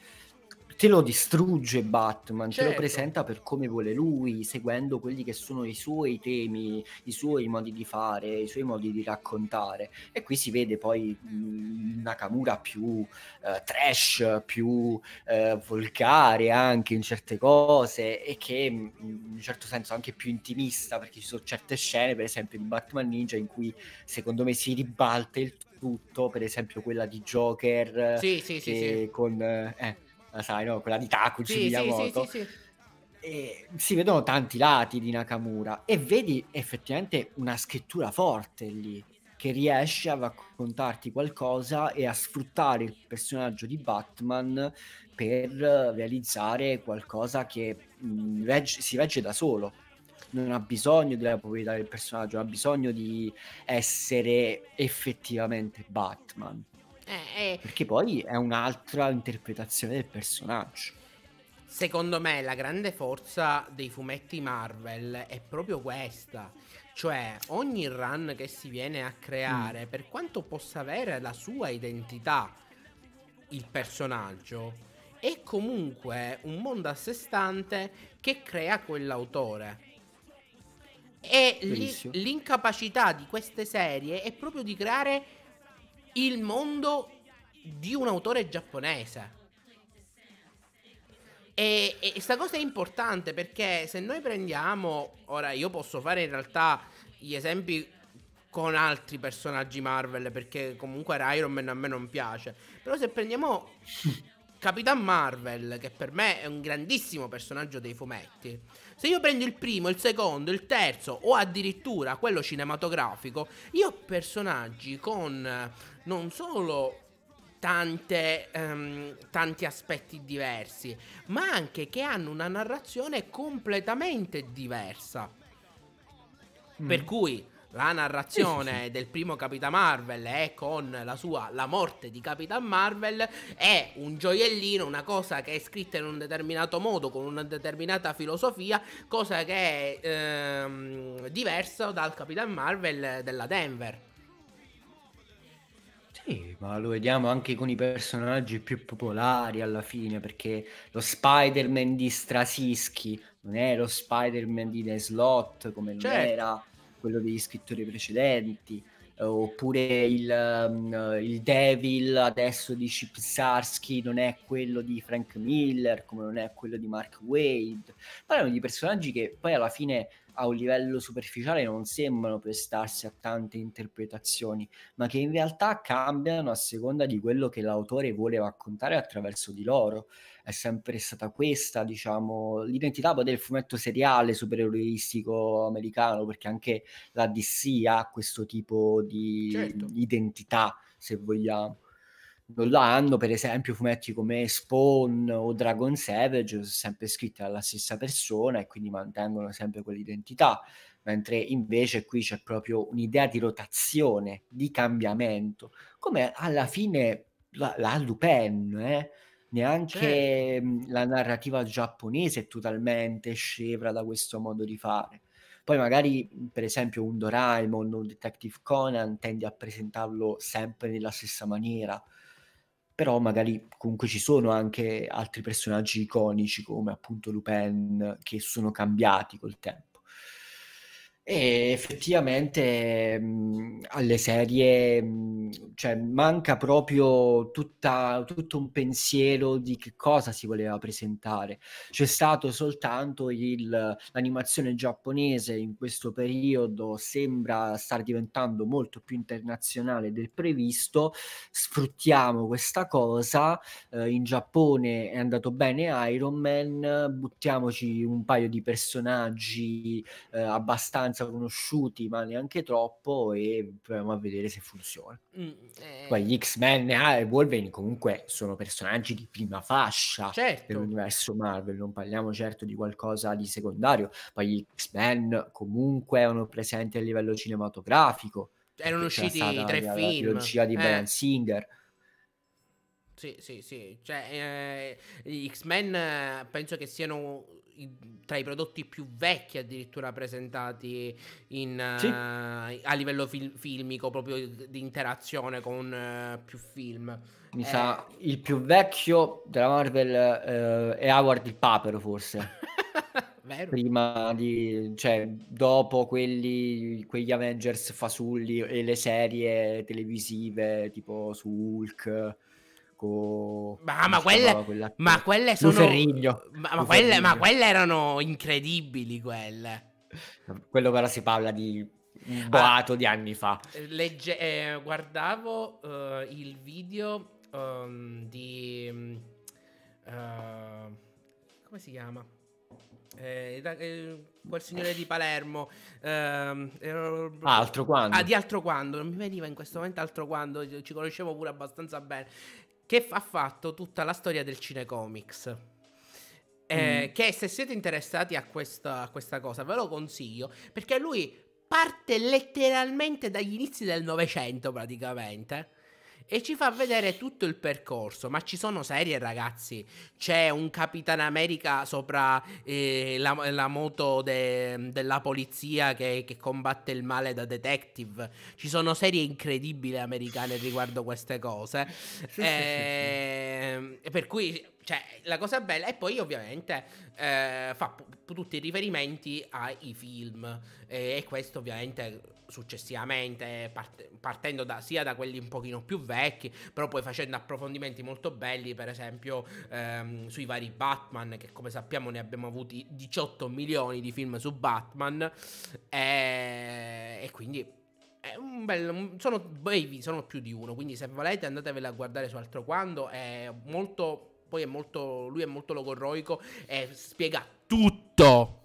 te lo distrugge Batman, certo. te lo certo. presenta per come vuole lui, seguendo quelli che sono i suoi temi, i suoi modi di fare, i suoi modi di raccontare. E qui si vede poi mm, Nakamura più eh, trash, più eh, volgare anche in certe cose e che mm, in un certo senso anche più intimista, perché ci sono certe scene, per esempio di Batman Ninja, in cui secondo me si ribalta il tutto, per esempio quella di Joker sì, sì, sì, con... Eh, eh sai, no? quella di Takuchi, sì, di Yamamoto. Sì, sì, e si vedono tanti lati di Nakamura e vedi effettivamente una scrittura forte lì che riesce a raccontarti qualcosa e a sfruttare il personaggio di Batman per realizzare qualcosa che mh, mm, regge, si regge da solo non ha bisogno della proprietà del personaggio, non ha bisogno di essere effettivamente Batman. Eh, eh. Perché poi è un'altra interpretazione del personaggio. Secondo me la grande forza dei fumetti Marvel è proprio questa. Cioè, ogni run che si viene a creare, mm. per quanto possa avere la sua identità, il personaggio, è comunque un mondo a sé stante che crea quell'autore. E lì, l'incapacità di queste serie è proprio di creare il mondo di un autore giapponese. E, e, sta cosa è importante perché se noi prendiamo, ora io posso fare in realtà gli esempi con altri personaggi Marvel perché comunque Iron Man a me non piace, però se prendiamo Capitan Marvel che per me è un grandissimo personaggio dei fumetti, se io prendo il primo, il secondo, il terzo o addirittura quello cinematografico, io ho personaggi con non solo tante, um, tanti aspetti diversi, ma anche che hanno una narrazione completamente diversa. Mm. Per cui la narrazione eh, sì, sì. del primo Capitan Marvel è con la sua La morte di Capitan Marvel è un gioiellino, una cosa che è scritta in un determinato modo, con una determinata filosofia, cosa che è ehm, diversa dal Capitan Marvel della Denver. Sì, ma lo vediamo anche con i personaggi più popolari alla fine, perché lo Spider-Man di Strasischi non è lo Spider-Man di The Slot come certo. non era quello degli scrittori precedenti, eh, oppure il, um, il, Devil adesso di Chip Sarsky non è quello di Frank Miller come non è quello di Mark Wade, parliamo di personaggi che poi alla fine a un livello superficiale non sembrano prestarsi a tante interpretazioni, ma che in realtà cambiano a seconda di quello che l'autore vuole raccontare attraverso di loro. È sempre stata questa, diciamo, l'identità del fumetto seriale supereroistico americano, perché anche la DC ha questo tipo di certo. identità, se vogliamo non la hanno, per esempio fumetti come Spawn o Dragon Savage sono sempre scritti dalla stessa persona e quindi mantengono sempre quell'identità, mentre invece qui c'è proprio un'idea di rotazione, di cambiamento, come alla fine la, la Lupin, eh? neanche certo. Mm, la narrativa giapponese è totalmente scevra da questo modo di fare. Poi magari, mm, per esempio, un Doraemon o un Detective Conan tende a presentarlo sempre nella stessa maniera, però magari comunque ci sono anche altri personaggi iconici come appunto Lupin che sono cambiati col tempo. E effettivamente mh, mhmm, alle serie mh, mhmm, cioè, manca proprio tutta, tutto un pensiero di che cosa si voleva presentare. C'è stato soltanto il, l'animazione giapponese in questo periodo sembra star diventando molto più internazionale del previsto. Sfruttiamo questa cosa. Eh, in Giappone è andato bene Iron Man, buttiamoci un paio di personaggi eh, abbastanza abbastanza conosciuti, ma neanche troppo, e proviamo a vedere se funziona. Mm, eh... Poi gli X-Men e Wolverine comunque sono personaggi di prima fascia certo. dell'universo Marvel, non parliamo certo di qualcosa di secondario. Poi gli X-Men comunque erano presenti a livello cinematografico. Erano usciti tre la, film. La trilogia di eh. Brian Singer. Sì, sì, sì. Cioè, eh, gli X-Men eh, penso che siano tra i prodotti più vecchi addirittura presentati in, sì. uh, a livello fil- filmico, proprio di interazione con uh, più film. Mi eh, sa, il più vecchio della Marvel uh, è Howard il Papero forse. Prima di, cioè, dopo quelli, quegli Avengers fasulli e le serie televisive tipo su Hulk Marco. Ma, ma quelle, ma quelle sono. Luferrigno. Ma, ma, Quelle, ma quelle erano incredibili, quelle. Quello però si parla di un ah, boato ah, di anni fa. Legge- eh, guardavo uh, il video um, di. Uh, come si chiama? Eh, da, eh, quel signore di Palermo. Ehm, ero... Ah, altro quando? Ah, di altro quando. Non mi veniva in questo momento altro quando. Ci conoscevo pure abbastanza bene che ha fatto tutta la storia del cinecomics. Eh, mm. Che se siete interessati a questa, a questa cosa ve lo consiglio perché lui parte letteralmente dagli inizi del Novecento praticamente e ci fa vedere tutto il percorso. Ma ci sono serie, ragazzi. C'è un Capitan America sopra eh, la, la, moto de, della polizia che, che, combatte il male da detective. Ci sono serie incredibili americane riguardo queste cose. eh, per cui cioè, la cosa bella, e poi ovviamente eh, fa p- tutti i riferimenti ai film, e, e questo ovviamente successivamente, part- partendo da, sia da quelli un pochino più vecchi, però poi facendo approfondimenti molto belli, per esempio ehm, sui vari Batman, che come sappiamo ne abbiamo avuti 18 milioni di film su Batman, e, eh, e quindi... Bel, sono brevi, sono più di uno, quindi se volete andatevela a guardare su altro quando, è molto, poi è molto, lui è molto logorroico e spiega tutto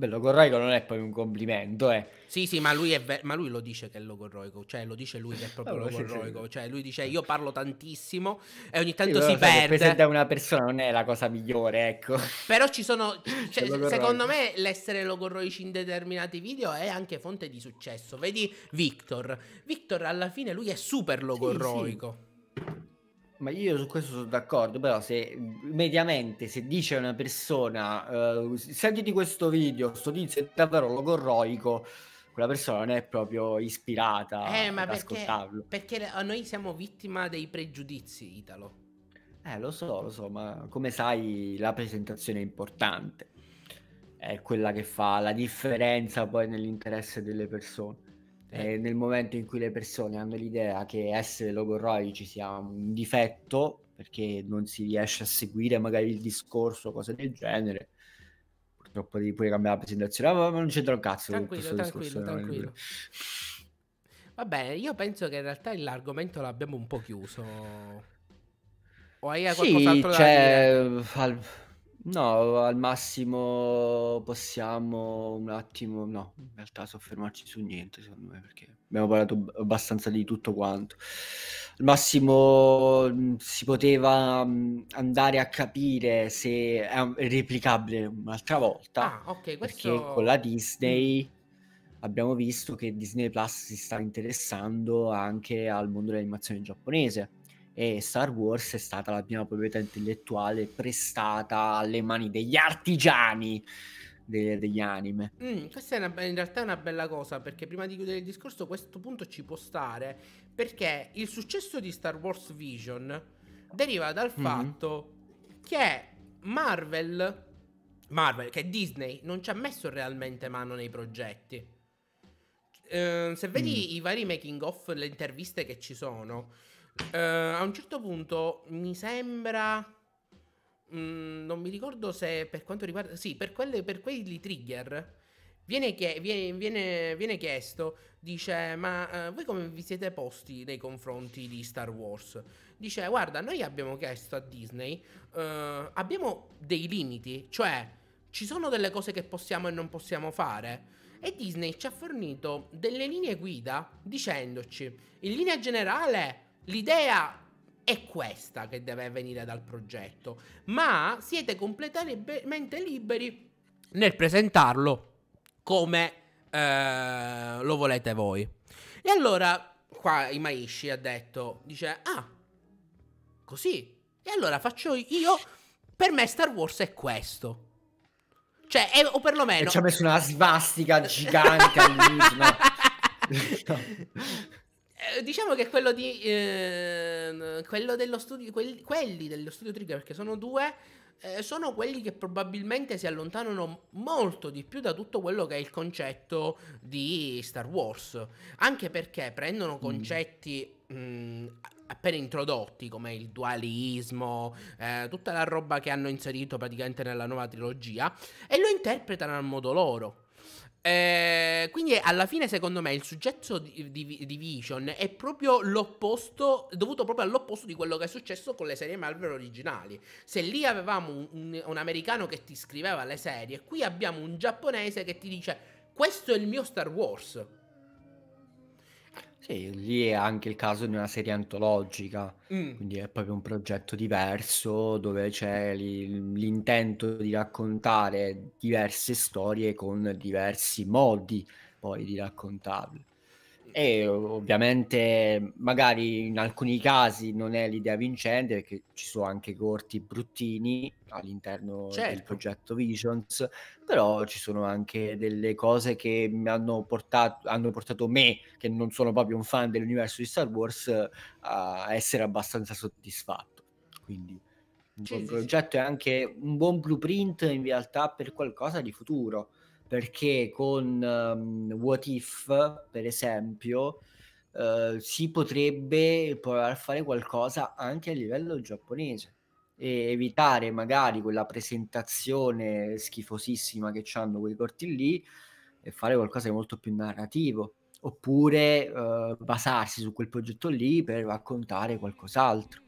Beh, logorroico non è poi un complimento, eh. Sì, sì, ma lui, ver- ma lui lo dice che è logorroico, cioè lo dice lui che è proprio no, logorroico, cioè lui dice io parlo tantissimo e ogni tanto sì, si cioè, perde. da una persona non è la cosa migliore, ecco. Però ci sono, cioè, cioè secondo me l'essere logorroici in determinati video è anche fonte di successo. Vedi Victor, Victor alla fine lui è super logorroico. Sì, sì. Ma io su questo sono d'accordo, però se mhmm, mediamente se dice a una persona uh, sentiti questo video, sto tizio è davvero logorroico, quella persona non è proprio ispirata eh, ad perché, ascoltarlo. Perché noi siamo vittima dei pregiudizi, Italo. Eh, lo so, lo so, ma come sai la presentazione è importante. È quella che fa la differenza poi nell'interesse delle persone. Eh. nel momento in cui le persone hanno l'idea che essere logorroici sia un difetto, perché non si riesce a seguire magari il discorso, o cose del genere, purtroppo devi pure cambiare la presentazione, ah, ma non c'entra un cazzo. Tranquillo, tranquillo, discorso, tranquillo. Va bene, io penso che in realtà l'argomento l'abbiamo un po' chiuso. O hai qualcos'altro sì, da dire? Al No, al massimo possiamo un attimo, no, in realtà soffermarci su niente, secondo me, perché abbiamo parlato abbastanza di tutto quanto. Al massimo mm, si poteva mm, andare a capire se è replicabile un'altra volta, Ah, ok, perché con la Disney mm. abbiamo visto che Disney Plus si sta interessando anche al mondo dell'animazione giapponese e Star Wars è stata la prima proprietà intellettuale prestata alle mani degli artigiani degli anime. Mm, questa è una, in realtà è una bella cosa perché prima di chiudere il discorso questo punto ci può stare perché il successo di Star Wars Vision deriva dal mm-hmm. fatto che Marvel, Marvel, che Disney non ci ha messo realmente mano nei progetti. Eh, se vedi mm. i vari making of, le interviste che ci sono, eh, a un certo punto mi sembra... Mh, mm, non mi ricordo se per quanto riguarda... Sì, per, quelle, per quelli trigger... Viene, chie- viene, viene, viene, chiesto, dice, ma eh, voi come vi siete posti nei confronti di Star Wars? Dice, guarda, noi abbiamo chiesto a Disney, eh, abbiamo dei limiti, cioè ci sono delle cose che possiamo e non possiamo fare. E Disney ci ha fornito delle linee guida dicendoci, in linea generale l'idea è questa che deve venire dal progetto, ma siete completamente liberi nel presentarlo come eh, lo volete voi. E allora qua Imaishi ha detto, dice, ah, così. E allora faccio io, per me Star Wars è questo. Cioè, è, o perlomeno... E ci ha messo una svastica gigante no. Eh, diciamo che quello di. Eh, quello dello studio. Quelli, quelli, dello studio Trigger, perché sono due. Eh, sono quelli che probabilmente si allontanano molto di più da tutto quello che è il concetto di Star Wars. Anche perché prendono mm. concetti. Mm. Mh, appena introdotti come il dualismo, eh, tutta la roba che hanno inserito praticamente nella nuova trilogia e lo interpretano al modo loro. Eh, quindi eh, alla fine secondo me il successo di, di, di, Vision è proprio l'opposto, dovuto proprio all'opposto di quello che è successo con le serie Marvel originali. Se lì avevamo un, un, un americano che ti scriveva le serie, qui abbiamo un giapponese che ti dice questo è il mio Star Wars. E lì è anche il caso di una serie antologica, Mm. quindi è proprio un progetto diverso dove c'è l'intento di raccontare diverse storie con diversi modi poi di raccontarle. E ovviamente magari in alcuni casi non è l'idea vincente perché ci sono anche corti bruttini all'interno certo. del progetto Visions, però ci sono anche delle cose che mi hanno portato, hanno portato me, che non sono proprio un fan dell'universo di Star Wars, a essere abbastanza soddisfatto. Quindi il sì, progetto sì. è anche un buon blueprint in realtà per qualcosa di futuro perché con um, What If, per esempio, uh, si potrebbe provare a fare qualcosa anche a livello giapponese e evitare magari quella presentazione schifosissima che hanno quei corti lì e fare qualcosa di molto più narrativo oppure uh, basarsi su quel progetto lì per raccontare qualcos'altro.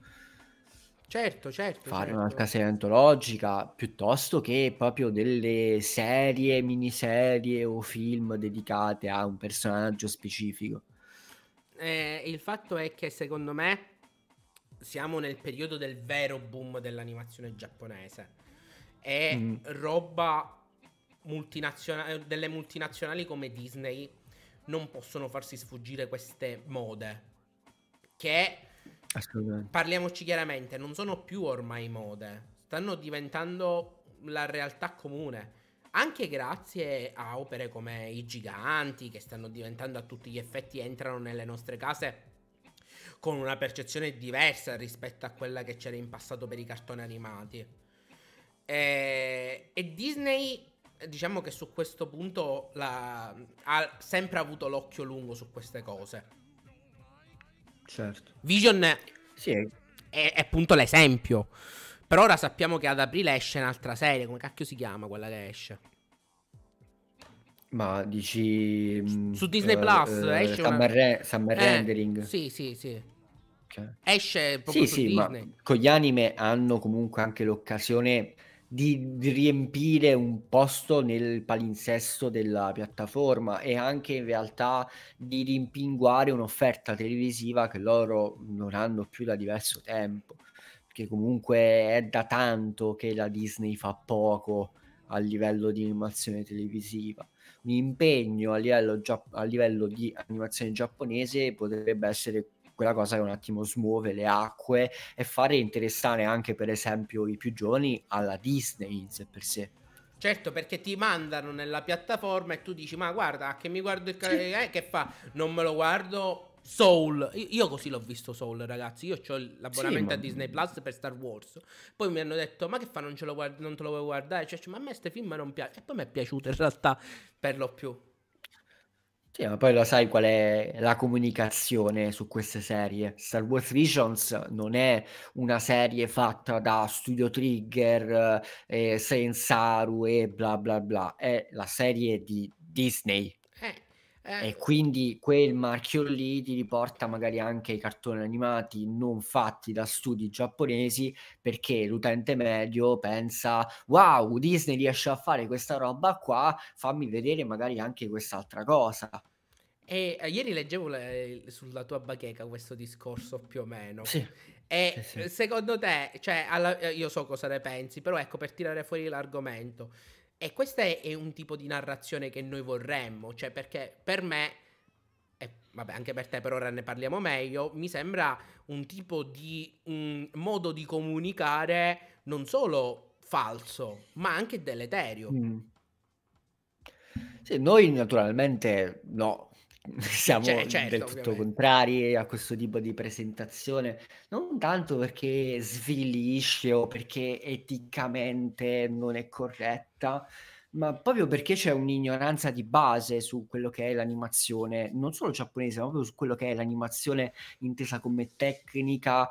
Certo, certo. Fare certo. una casella antologica piuttosto che proprio delle serie, miniserie o film dedicate a un personaggio specifico. Eh, il fatto è che secondo me siamo nel periodo del vero boom dell'animazione giapponese. È mm. roba multinazionale, eh, delle multinazionali come Disney non possono farsi sfuggire queste mode che parliamoci chiaramente, non sono più ormai mode, stanno diventando la realtà comune. Anche grazie a opere come i giganti, che stanno diventando a tutti gli effetti, entrano nelle nostre case con una percezione diversa rispetto a quella che c'era in passato per i cartoni animati. E, eh, e Disney, diciamo che su questo punto la, ha sempre avuto l'occhio lungo su queste cose Certo. Vision sì. è, è, appunto l'esempio. Per ora sappiamo che ad aprile esce un'altra serie, come cacchio si chiama quella che esce? Ma dici... Su, mm, su Disney uh, Plus uh, esce... Summer, una... re- summer eh, Rendering. Sì, sì, sì. Okay. Cioè. Esce proprio sì, su sì, Disney. con gli anime hanno comunque anche l'occasione di, di, riempire un posto nel palinsesto della piattaforma e anche in realtà di rimpinguare un'offerta televisiva che loro non hanno più da diverso tempo, perché comunque è da tanto che la Disney fa poco a livello di animazione televisiva. Un impegno a livello, gia- a livello di animazione giapponese potrebbe essere quella cosa che un attimo smuove le acque e fare interessare anche per esempio i più giovani alla Disney in sé per sé. Certo, perché ti mandano nella piattaforma e tu dici "Ma guarda, che mi guardo il canale eh, che fa? Non me lo guardo Soul, io così l'ho visto Soul ragazzi, io ho l'abbonamento sì, ma... a Disney Plus per Star Wars, poi mi hanno detto ma che fa non, guard- non te lo vuoi guardare, cioè, cioè ma a me queste film non piace, e poi mi è piaciuto in realtà per lo più, sì, ma poi lo sai qual è la comunicazione su queste serie. Star Wars Visions non è una serie fatta da Studio Trigger, eh, Sensaru e bla bla bla. È la serie di Disney, eh. E quindi quel marchio lì ti riporta magari anche i cartoni animati non fatti da studi giapponesi perché l'utente medio pensa wow Disney riesce a fare questa roba qua fammi vedere magari anche quest'altra cosa e eh, ieri leggevo le, sulla tua bacheca questo discorso più o meno sì. e sì, sì. Eh, secondo te cioè, alla, eh, io so cosa ne pensi però ecco per tirare fuori l'argomento e questo è, un tipo di narrazione che noi vorremmo, cioè perché per me e vabbè, anche per te per ora ne parliamo meglio, mi sembra un tipo di un modo di comunicare non solo falso, ma anche deleterio. Mm. Sì, noi naturalmente no, siamo cioè, certo, del tutto ovviamente. contrari a questo tipo di presentazione, non tanto perché svilisce o perché eticamente non è corretta, ma proprio perché c'è un'ignoranza di base su quello che è l'animazione, non solo giapponese, ma proprio su quello che è l'animazione intesa come tecnica,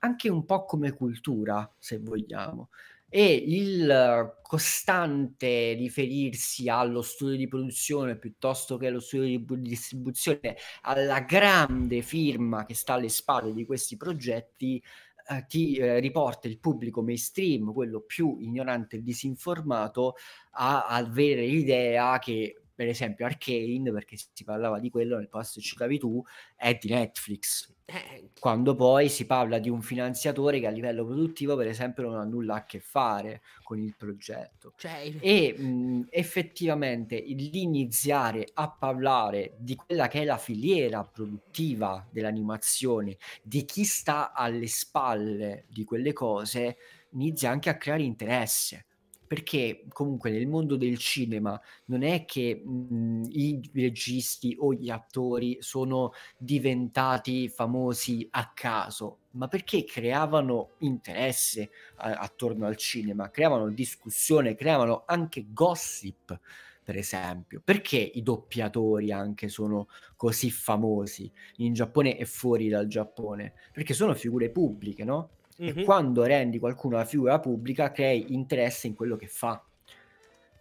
anche un po' come cultura, se vogliamo e il costante riferirsi allo studio di produzione piuttosto che allo studio di distribuzione, alla grande firma che sta alle spalle di questi progetti, eh, ti eh, riporta il pubblico mainstream, quello più ignorante e disinformato, a, a avere l'idea che per esempio Arcane, perché si parlava di quello nel post cavi tu, è di Netflix. Eh. Quando poi si parla di un finanziatore che a livello produttivo, per esempio, non ha nulla a che fare con il progetto. Cioè... E mh, mm, effettivamente l'iniziare a parlare di quella che è la filiera produttiva dell'animazione, di chi sta alle spalle di quelle cose, inizia anche a creare interesse perché comunque nel mondo del cinema non è che mh, mhmm, i registi o gli attori sono diventati famosi a caso, ma perché creavano interesse a- eh, attorno al cinema, creavano discussione, creavano anche gossip per esempio. Perché i doppiatori anche sono così famosi in Giappone e fuori dal Giappone? Perché sono figure pubbliche, no? Mm-hmm. E quando rendi qualcuno una figura pubblica, crei interesse in quello che fa.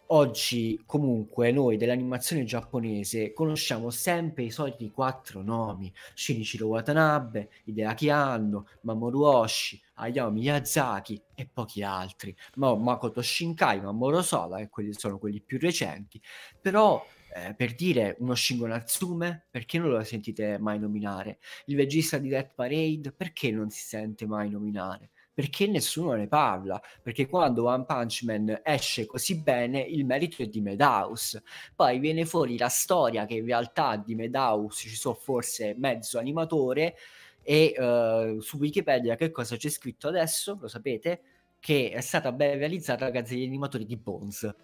Oggi, comunque, noi dell'animazione giapponese conosciamo sempre i soliti quattro nomi: Shinichiro Watanabe, Hideaki Anno, Mamoru Oshii, Hayao Miyazaki e pochi altri. Ma Makoto Shinkai, Mamoru Sola, e eh, quelli sono quelli più recenti. Però eh, per dire uno Shingo Natsume, perché non lo sentite mai nominare? Il regista di Death Parade, perché non si sente mai nominare? Perché nessuno ne parla? Perché quando One Punch Man esce così bene, il merito è di Medaus. Poi viene fuori la storia che in realtà di Medaus ci sono forse mezzo animatore e uh, su Wikipedia che cosa c'è scritto adesso? Lo sapete? Che è stata ben realizzata la Gazzetta degli Animatori di Bones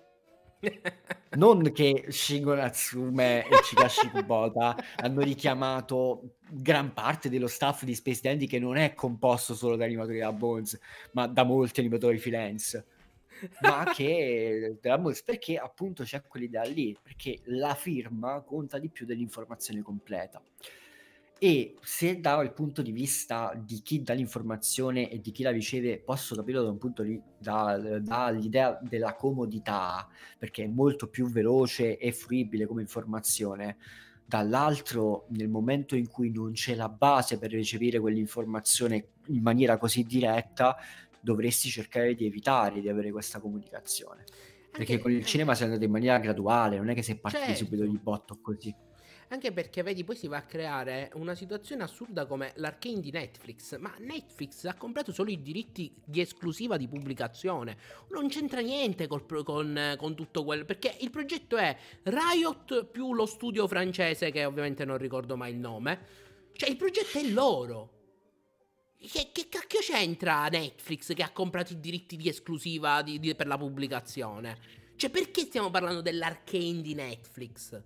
non che Shingon Natsume e Chikashi Kubota hanno richiamato gran parte dello staff di Space Dandy che non è composto solo da animatori da Bones, ma da molti animatori freelance. ma che della Bones, perché appunto c'è quell'idea lì, perché la firma conta di più dell'informazione completa. E se dal punto di vista di chi dà l'informazione e di chi la riceve, posso capirlo da un punto di, dall'idea da della comodità, perché è molto più veloce e fruibile come informazione. Dall'altro, nel momento in cui non c'è la base per ricevere quell'informazione in maniera così diretta, dovresti cercare di evitare di avere questa comunicazione. Perché anche, con il cinema anche... sei andato in maniera graduale, non è che sei partito certo. subito di botto così anche perché vedi poi si va a creare una situazione assurda come l'arcane di Netflix, ma Netflix ha comprato solo i diritti di esclusiva di pubblicazione, non c'entra niente col, con, con tutto quello, perché il progetto è Riot più lo studio francese che ovviamente non ricordo mai il nome, cioè il progetto è loro. Che, che, cacchio c'entra Netflix che ha comprato i diritti di esclusiva di, di, per la pubblicazione? Cioè, perché stiamo parlando dell'arcane di Netflix?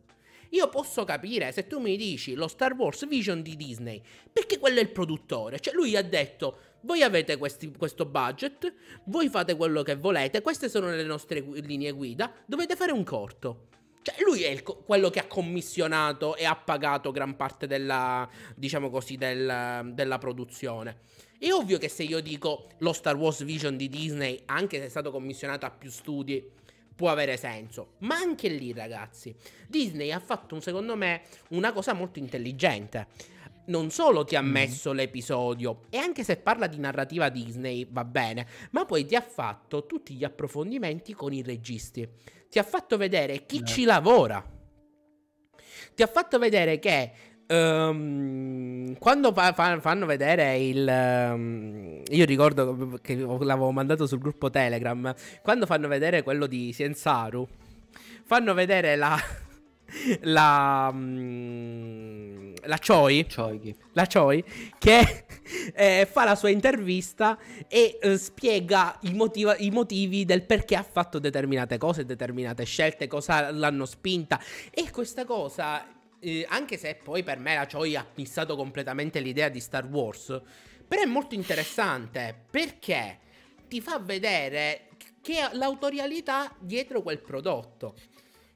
Io posso capire se tu mi dici lo Star Wars Vision di Disney, perché quello è il produttore. Cioè lui ha detto, voi avete questi, questo budget, voi fate quello che volete, queste sono le nostre linee guida, dovete fare un corto. Cioè, lui è quello che ha commissionato e ha pagato gran parte della, diciamo così, del, della produzione. È ovvio che se io dico lo Star Wars Vision di Disney, anche se è stato commissionato a più studi, può avere senso. Ma anche lì, ragazzi, Disney ha fatto, secondo me, una cosa molto intelligente. Non solo ti ha mm. messo mm. l'episodio, e anche se parla di narrativa Disney va bene, ma poi ti ha fatto tutti gli approfondimenti con i registi. Ti ha fatto vedere chi mm. ci lavora. Ti ha fatto vedere che Um, quando fa, fa, fanno vedere il um, io ricordo che l'avevo mandato sul gruppo Telegram quando fanno vedere quello di Sensaru fanno vedere la la um, la Choi, Choi. la Choi che eh, fa la sua intervista e eh, spiega motiva, i motivi del perché ha fatto determinate cose, determinate scelte, cosa l'hanno spinta e questa cosa eh, anche se poi per me la Choi ha fissato completamente l'idea di Star Wars, però è molto interessante perché ti fa vedere che l'autorialità dietro quel prodotto.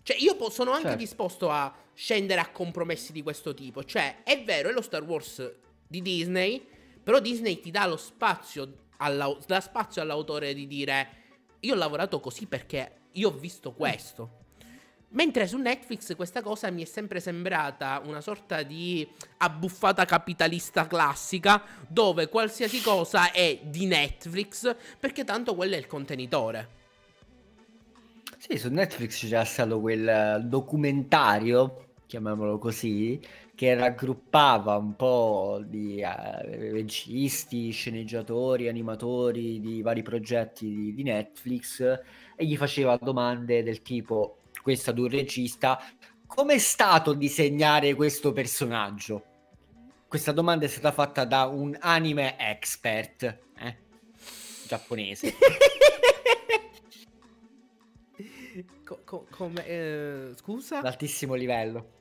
Cioè, io po- sono anche certo. disposto a scendere a compromessi di questo tipo. Cioè, è vero, è lo Star Wars di Disney, però Disney ti dà lo spazio, alla- spazio all'autore di dire io ho lavorato così perché io ho visto mm. questo. Mentre su Netflix questa cosa mi è sempre sembrata una sorta di abbuffata capitalista classica dove qualsiasi cosa è di Netflix perché tanto quello è il contenitore. Sì, su Netflix c'era stato quel documentario, chiamiamolo così, che raggruppava un po' di uh, registi, sceneggiatori, animatori di vari progetti di, di Netflix e gli faceva domande del tipo questa ad un regista. Com'è stato disegnare questo personaggio? Questa domanda è stata fatta da un anime expert eh? giapponese. Co- co- come, eh, scusa? L'altissimo livello.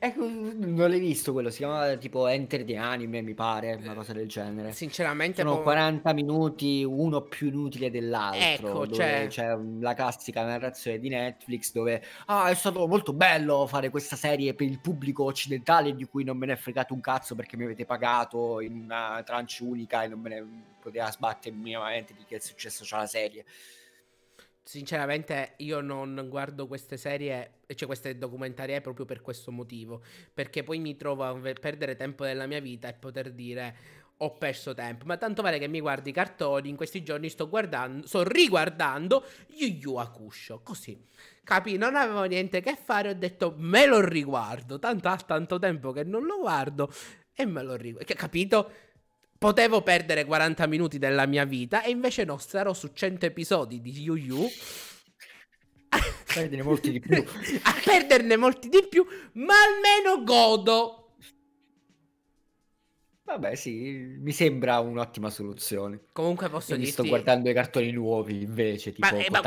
Ecco, non l'hai visto quello, si chiamava tipo Enter di Anime, mi pare, una eh, cosa del genere. Sinceramente... Sono po- 40 minuti, uno più inutile dell'altro. Ecco, cioè... c'è la classica narrazione di Netflix dove, ah, è stato molto bello fare questa serie per il pubblico occidentale di cui non me ne è fregato un cazzo perché mi avete pagato in una tranche unica e non me ne poteva sbattere minimamente di che è successo c'è la serie sinceramente io non guardo queste serie, cioè queste documentarie proprio per questo motivo, perché poi mi trovo a perdere tempo della mia vita e poter dire ho perso tempo, ma tanto vale che mi guardi i cartoni, in questi giorni sto guardando, sto riguardando Yu Yu Akusho, così. capi, non avevo niente che fare, ho detto me lo riguardo, tanto ha tanto tempo che non lo guardo e me lo riguardo. Capito? Potevo perdere 40 minuti della mia vita e invece no, starò su 100 episodi di Yu Yu. A perderne molti di più. a perderne molti di più, ma almeno godo. Vabbè, sì, mi sembra un'ottima soluzione. Comunque posso dire. dirti... sto guardando i cartoni nuovi invece, tipo ma, eh, ma...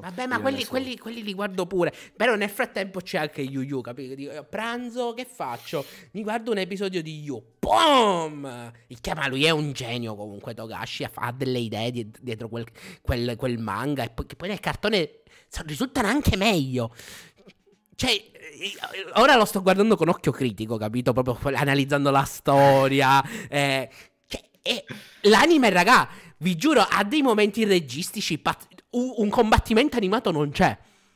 vabbè, ma quelli, quelli, quelli, li guardo pure. Però nel frattempo c'è anche Yu Yu, capito? pranzo, che faccio? Mi guardo un episodio di Yu. Boom! Il chiama lui è un genio comunque, Togashi, ha delle idee dietro quel, quel, quel manga, che poi nel cartone risultano anche meglio. Cioè, eh, ora lo sto guardando con occhio critico, capito? Proprio analizzando la storia. Eh, cioè, eh, l'anime, raga, vi giuro, ha dei momenti registici. Pat- un, un combattimento animato non c'è.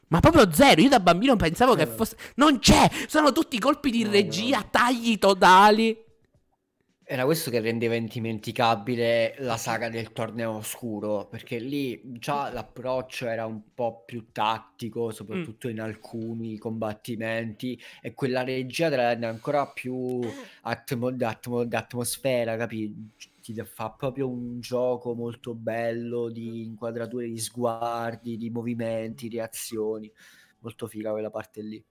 Ma proprio zero. Io da bambino pensavo eh, che fosse. Non c'è! Sono tutti colpi di regia, tagli totali. Era questo che rendeva indimenticabile la saga del torneo oscuro, perché lì già l'approccio era un po' più tattico, soprattutto mm. in alcuni combattimenti, e quella regia te la rende ancora più atmo- d'atmo- d'atmosfera, capi? Ti fa proprio un gioco molto bello di inquadrature di sguardi, di movimenti, di azioni. Molto figa quella parte lì.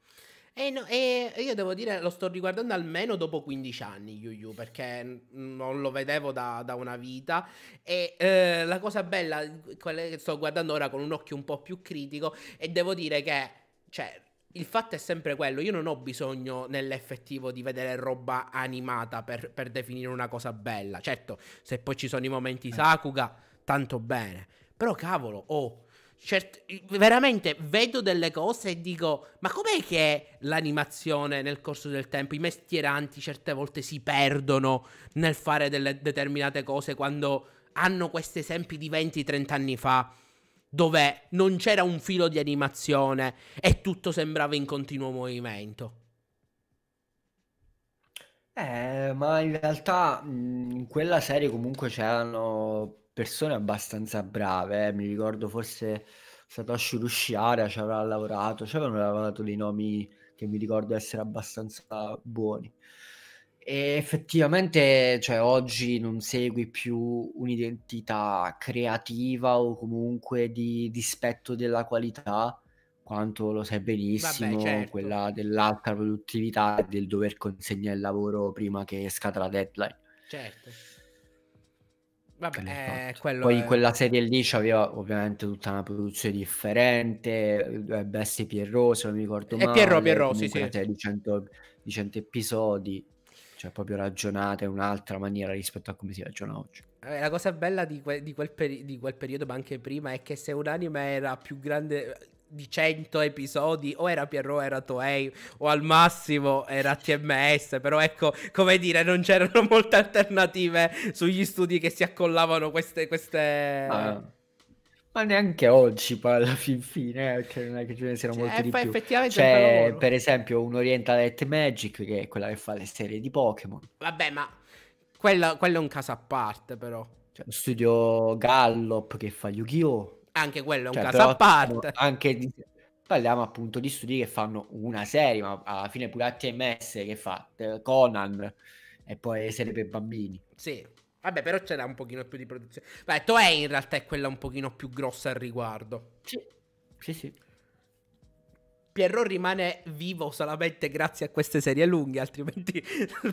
E, eh, no, e, eh, io devo dire, lo sto riguardando almeno dopo 15 anni, Yu Yu, perché non lo vedevo da, da una vita. E eh, la cosa bella, quella che sto guardando ora con un occhio un po' più critico, e devo dire che, cioè, il fatto è sempre quello, io non ho bisogno nell'effettivo di vedere roba animata per, per definire una cosa bella. Certo, se poi ci sono i momenti eh. Sakuga, tanto bene. Però cavolo, oh, Cert- veramente vedo delle cose e dico: Ma com'è che l'animazione nel corso del tempo? I mestieranti certe volte si perdono nel fare delle determinate cose quando hanno questi esempi di 20-30 anni fa, dove non c'era un filo di animazione e tutto sembrava in continuo movimento. Eh, ma in realtà mhmm, in quella serie comunque c'erano persone abbastanza brave, eh. mi ricordo forse Satoshi Rusciara ci avrà lavorato, ci avevano lavorato dei nomi che mi ricordo essere abbastanza buoni. E effettivamente, cioè, oggi non segui più un'identità creativa o comunque di dispetto della qualità, quanto lo sai benissimo, Vabbè, certo. quella dell'alta produttività e del dover consegnare il lavoro prima che scada la deadline. Certo. Vabbè, eh, Poi è... quella serie lì c'aveva ovviamente tutta una produzione differente, eh, eh, Bestie Pierrot se non mi ricordo male. E Pierrot, Pierrot, sì, sì. Di 100, di 100 episodi, cioè proprio ragionata in un'altra maniera rispetto a come si ragiona oggi. La cosa bella di, que- di, quel peri- di, quel periodo, ma anche prima, è che se un'anima era più grande, di 100 episodi o era Pierrot era Toei o al massimo era TMS però ecco come dire non c'erano molte alternative sugli studi che si accollavano queste, queste... Ah. Ma neanche oggi, poi alla fin fine, eh, cioè non è che ce ne siano cioè, molti di più. Effettivamente C'è, per esempio, un Oriental at Magic, che è quella che fa le serie di Pokémon. Vabbè, ma quello, quello è un caso a parte, però. C'è cioè un studio Gallop che fa Yu-Gi-Oh! anche quello è un cioè, caso a parte. Anche di, parliamo appunto di studi che fanno una serie, ma alla fine pure HMS che fa eh, Conan e poi serie per bambini. Sì. Vabbè, però c'era un pochino più di produzione. Beh, Toei in realtà è quella un pochino più grossa al riguardo. Sì, sì, sì. Pierrot rimane vivo solamente grazie a queste serie lunghe, altrimenti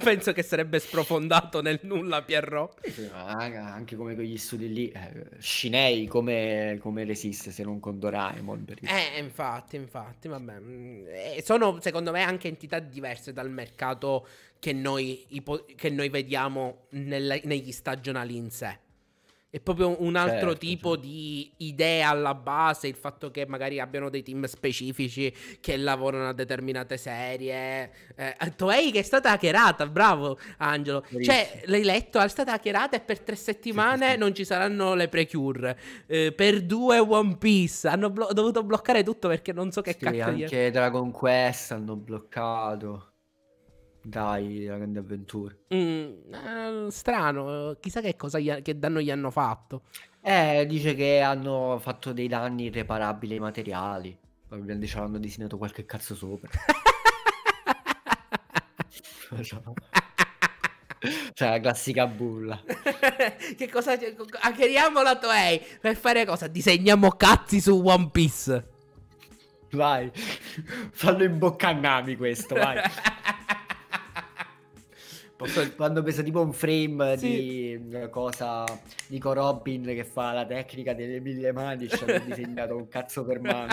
penso che sarebbe sprofondato nel nulla Pierrot. Anche come quegli studi lì, eh, Shinei come, come, resiste se non con Doraemon? Per eh, infatti, infatti, vabbè. Mm, eh, sono secondo me anche entità diverse dal mercato che noi, che noi vediamo nel, negli stagionali in sé. È proprio un altro certo, tipo certo. di idea alla base, il fatto che magari abbiano dei team specifici che lavorano a determinate serie. Eh, eh Toei che è stata hackerata, bravo Angelo. Verissimo. Cioè, l'hai letto, è stata hackerata e per tre settimane sì, non ci saranno le precure. Eh, per due One Piece hanno blo- dovuto bloccare tutto perché non so che sì, cazzo. Anche Dragon Quest hanno bloccato. Dai, la grande avventura. Mm, eh, strano, chissà che, cosa gli ha- che danno gli hanno fatto. Eh, dice che hanno fatto dei danni irreparabili ai materiali. Probabilmente ci hanno disegnato qualche cazzo sopra. cioè, la classica bulla. che cosa... Hackeriamo ah, la Toei per fare cosa? Disegniamo cazzi su One Piece. Vai, fallo in bocca a Nami questo, vai. Posso, quando pensa tipo un frame sì. di cosa Nico Robin che fa la tecnica delle mille mani, ci hanno disegnato un cazzo per mano.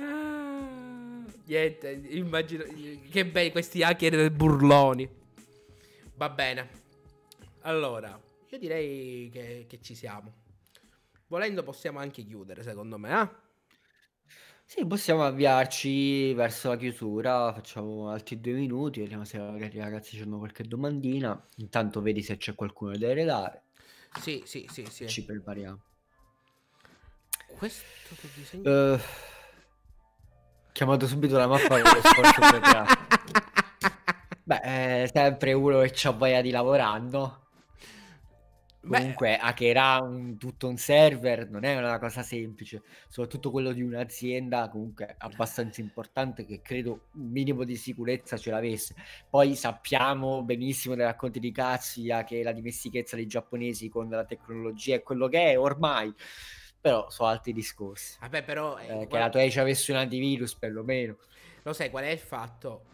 Ah. Niente, immagino che belli questi hacker burloni. Va bene. Allora, io direi che, che ci siamo. Volendo possiamo anche chiudere, secondo me, eh? Sì, possiamo avviarci verso la chiusura, facciamo altri due minuti, vediamo se magari i ragazzi hanno qualche domandina. Intanto vedi se c'è qualcuno da redare. Sì, sì, sì, sì. Ci prepariamo. Questo che disegno... Uh, chiamato subito la mappa per lo sforzo Beh, eh, sempre uno che ci ha voglia di lavorando. Comunque, Beh. hackerà un, tutto un server non è una cosa semplice, soprattutto quello di un'azienda comunque abbastanza importante che credo un minimo di sicurezza ce l'avesse. Poi sappiamo benissimo dai racconti di Katsuya che la dimestichezza dei giapponesi con la tecnologia è quello che è ormai, però sono altri discorsi. Vabbè, però, eh, eh, guarda... Che la Toei ci avesse un antivirus perlomeno. Lo sai qual è il fatto?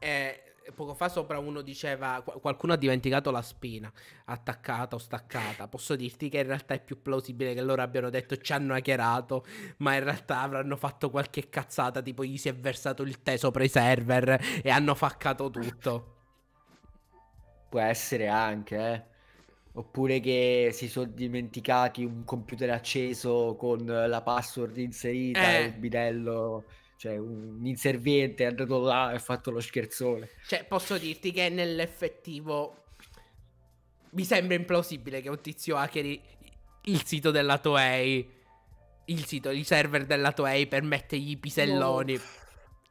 Eh, poco fa sopra uno diceva qualcuno ha dimenticato la spina attaccata o staccata. Posso dirti che in realtà è più plausibile che loro abbiano detto ci hanno hackerato, ma in realtà avranno fatto qualche cazzata, tipo gli si è versato il tè sopra i server e hanno faccato tutto. Può essere anche, eh. Oppure che si sono dimenticati un computer acceso con la password inserita eh. e il bidello cioè un inserviente è andato là e ha fatto lo scherzone. Cioè, posso dirti che nell'effettivo mi sembra implausibile che un tizio hackeri il sito della Toei, il sito, il server della Toei per mettergli i piselloni. No.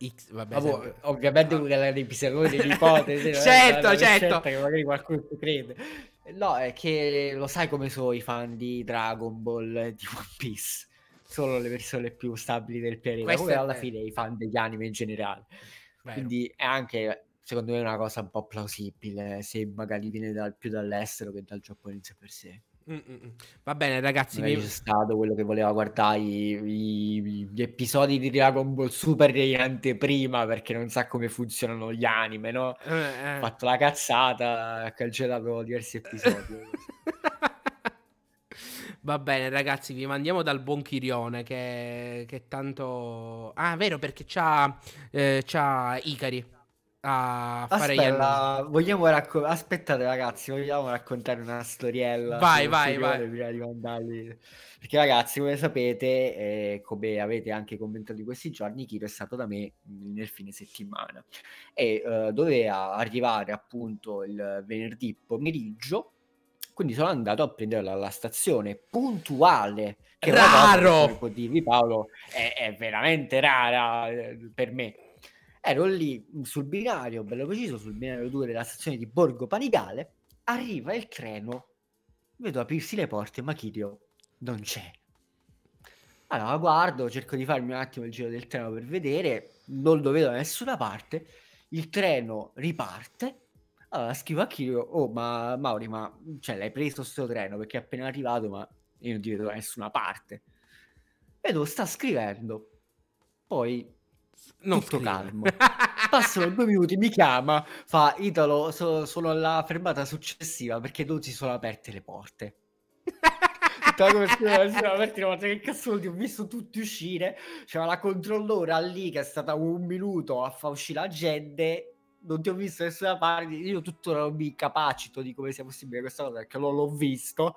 X, vabbè, ah, sempre... ovviamente ah. quella dei piselloni dell'ipotesi certo, certo che magari qualcuno ci crede no è che lo sai come sono i fan di Dragon Ball di One Piece solo le persone più stabili del pianeta, Questo come alla fine i fan degli anime in generale. Vero. Quindi è anche, secondo me, una cosa un po' plausibile, se magari viene dal, più dall'estero che dal Giappone in sé per sé. Mm-mm. Va bene, ragazzi. Mi... C'è stato quello che voleva guardare i, i, gli episodi di Dragon Ball Super in anteprima perché non sa come funzionano gli anime, no? Ha eh, eh. fatto la cazzata, ha cancellato diversi episodi. Va bene, ragazzi, vi mandiamo dal buon Chirione che, che tanto. Ah, vero, perché c'ha, eh, c'ha Icari. A fare Aspetta, vogliamo racco- aspettate ragazzi vogliamo raccontare una storiella vai vai vai prima di mandarli perché ragazzi come sapete eh, come avete anche commentato in questi giorni Kiro è stato da me nel fine settimana e eh, doveva arrivare appunto il venerdì pomeriggio quindi sono andato a prenderla alla stazione puntuale. Che Raro! Roba, di Paolo è, è veramente rara eh, per me ero lì sul binario, bello preciso, sul binario 2 della stazione di Borgo Panigale, arriva il treno, vedo aprirsi le porte, ma Kirio non c'è. Allora guardo, cerco di farmi un attimo il giro del treno per vedere, non lo vedo da nessuna parte, il treno riparte, allora scrivo a Kirio, oh ma Mauri, ma cioè, l'hai preso sto treno perché è appena arrivato, ma io non ti vedo da nessuna parte. Vedo, sta scrivendo. Poi, non tutto scrive. calmo. Passano due minuti, mi chiama, fa Italo, so, sono alla fermata successiva perché non si sono aperte le porte. come scrivere sulla che cazzo Ho visto tutti uscire, c'era la controllora lì che è stata un minuto a far uscire la gente non ti ho visto da nessuna parte, io tuttora non mi capacito di come sia possibile questa cosa perché non l'ho visto,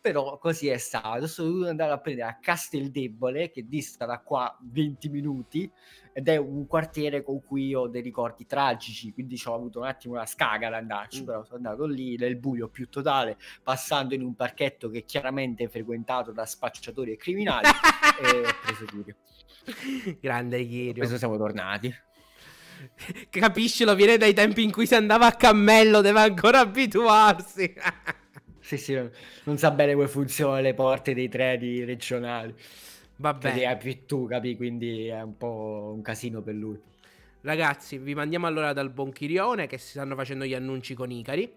però così è stato, adesso dovuto andare a prendere a Casteldebole che dista da qua 20 minuti ed è un quartiere con cui ho dei ricordi tragici, quindi ho avuto un attimo una scaga ad andarci, mm. però sono andato lì nel buio più totale, passando in un parchetto che chiaramente è frequentato da spacciatori e criminali e ho preso Chirio. Grande Chirio. Adesso siamo tornati. Capiscilo, viene dai tempi in cui si andava a cammello, deve ancora abituarsi. sì, sì, non sa bene come funzionano le porte dei treni regionali. Vabbè. Che più tu, capi? Quindi è un po' un casino per lui. Ragazzi, vi mandiamo allora dal Bonchirione che si stanno facendo gli annunci con Icari.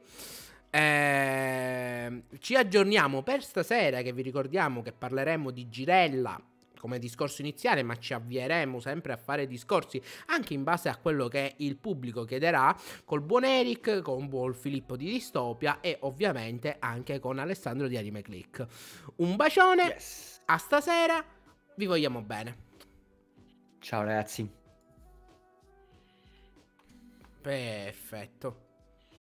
Eh, ci aggiorniamo per stasera che vi ricordiamo che parleremo di Girella come discorso iniziale, ma ci avvieremo sempre a fare discorsi anche in base a quello che il pubblico chiederà col buon Eric, con buon Filippo di Distopia e ovviamente anche con Alessandro di Anime Click. Un bacione, yes. a stasera, vi vogliamo bene. Ciao ragazzi. Perfetto.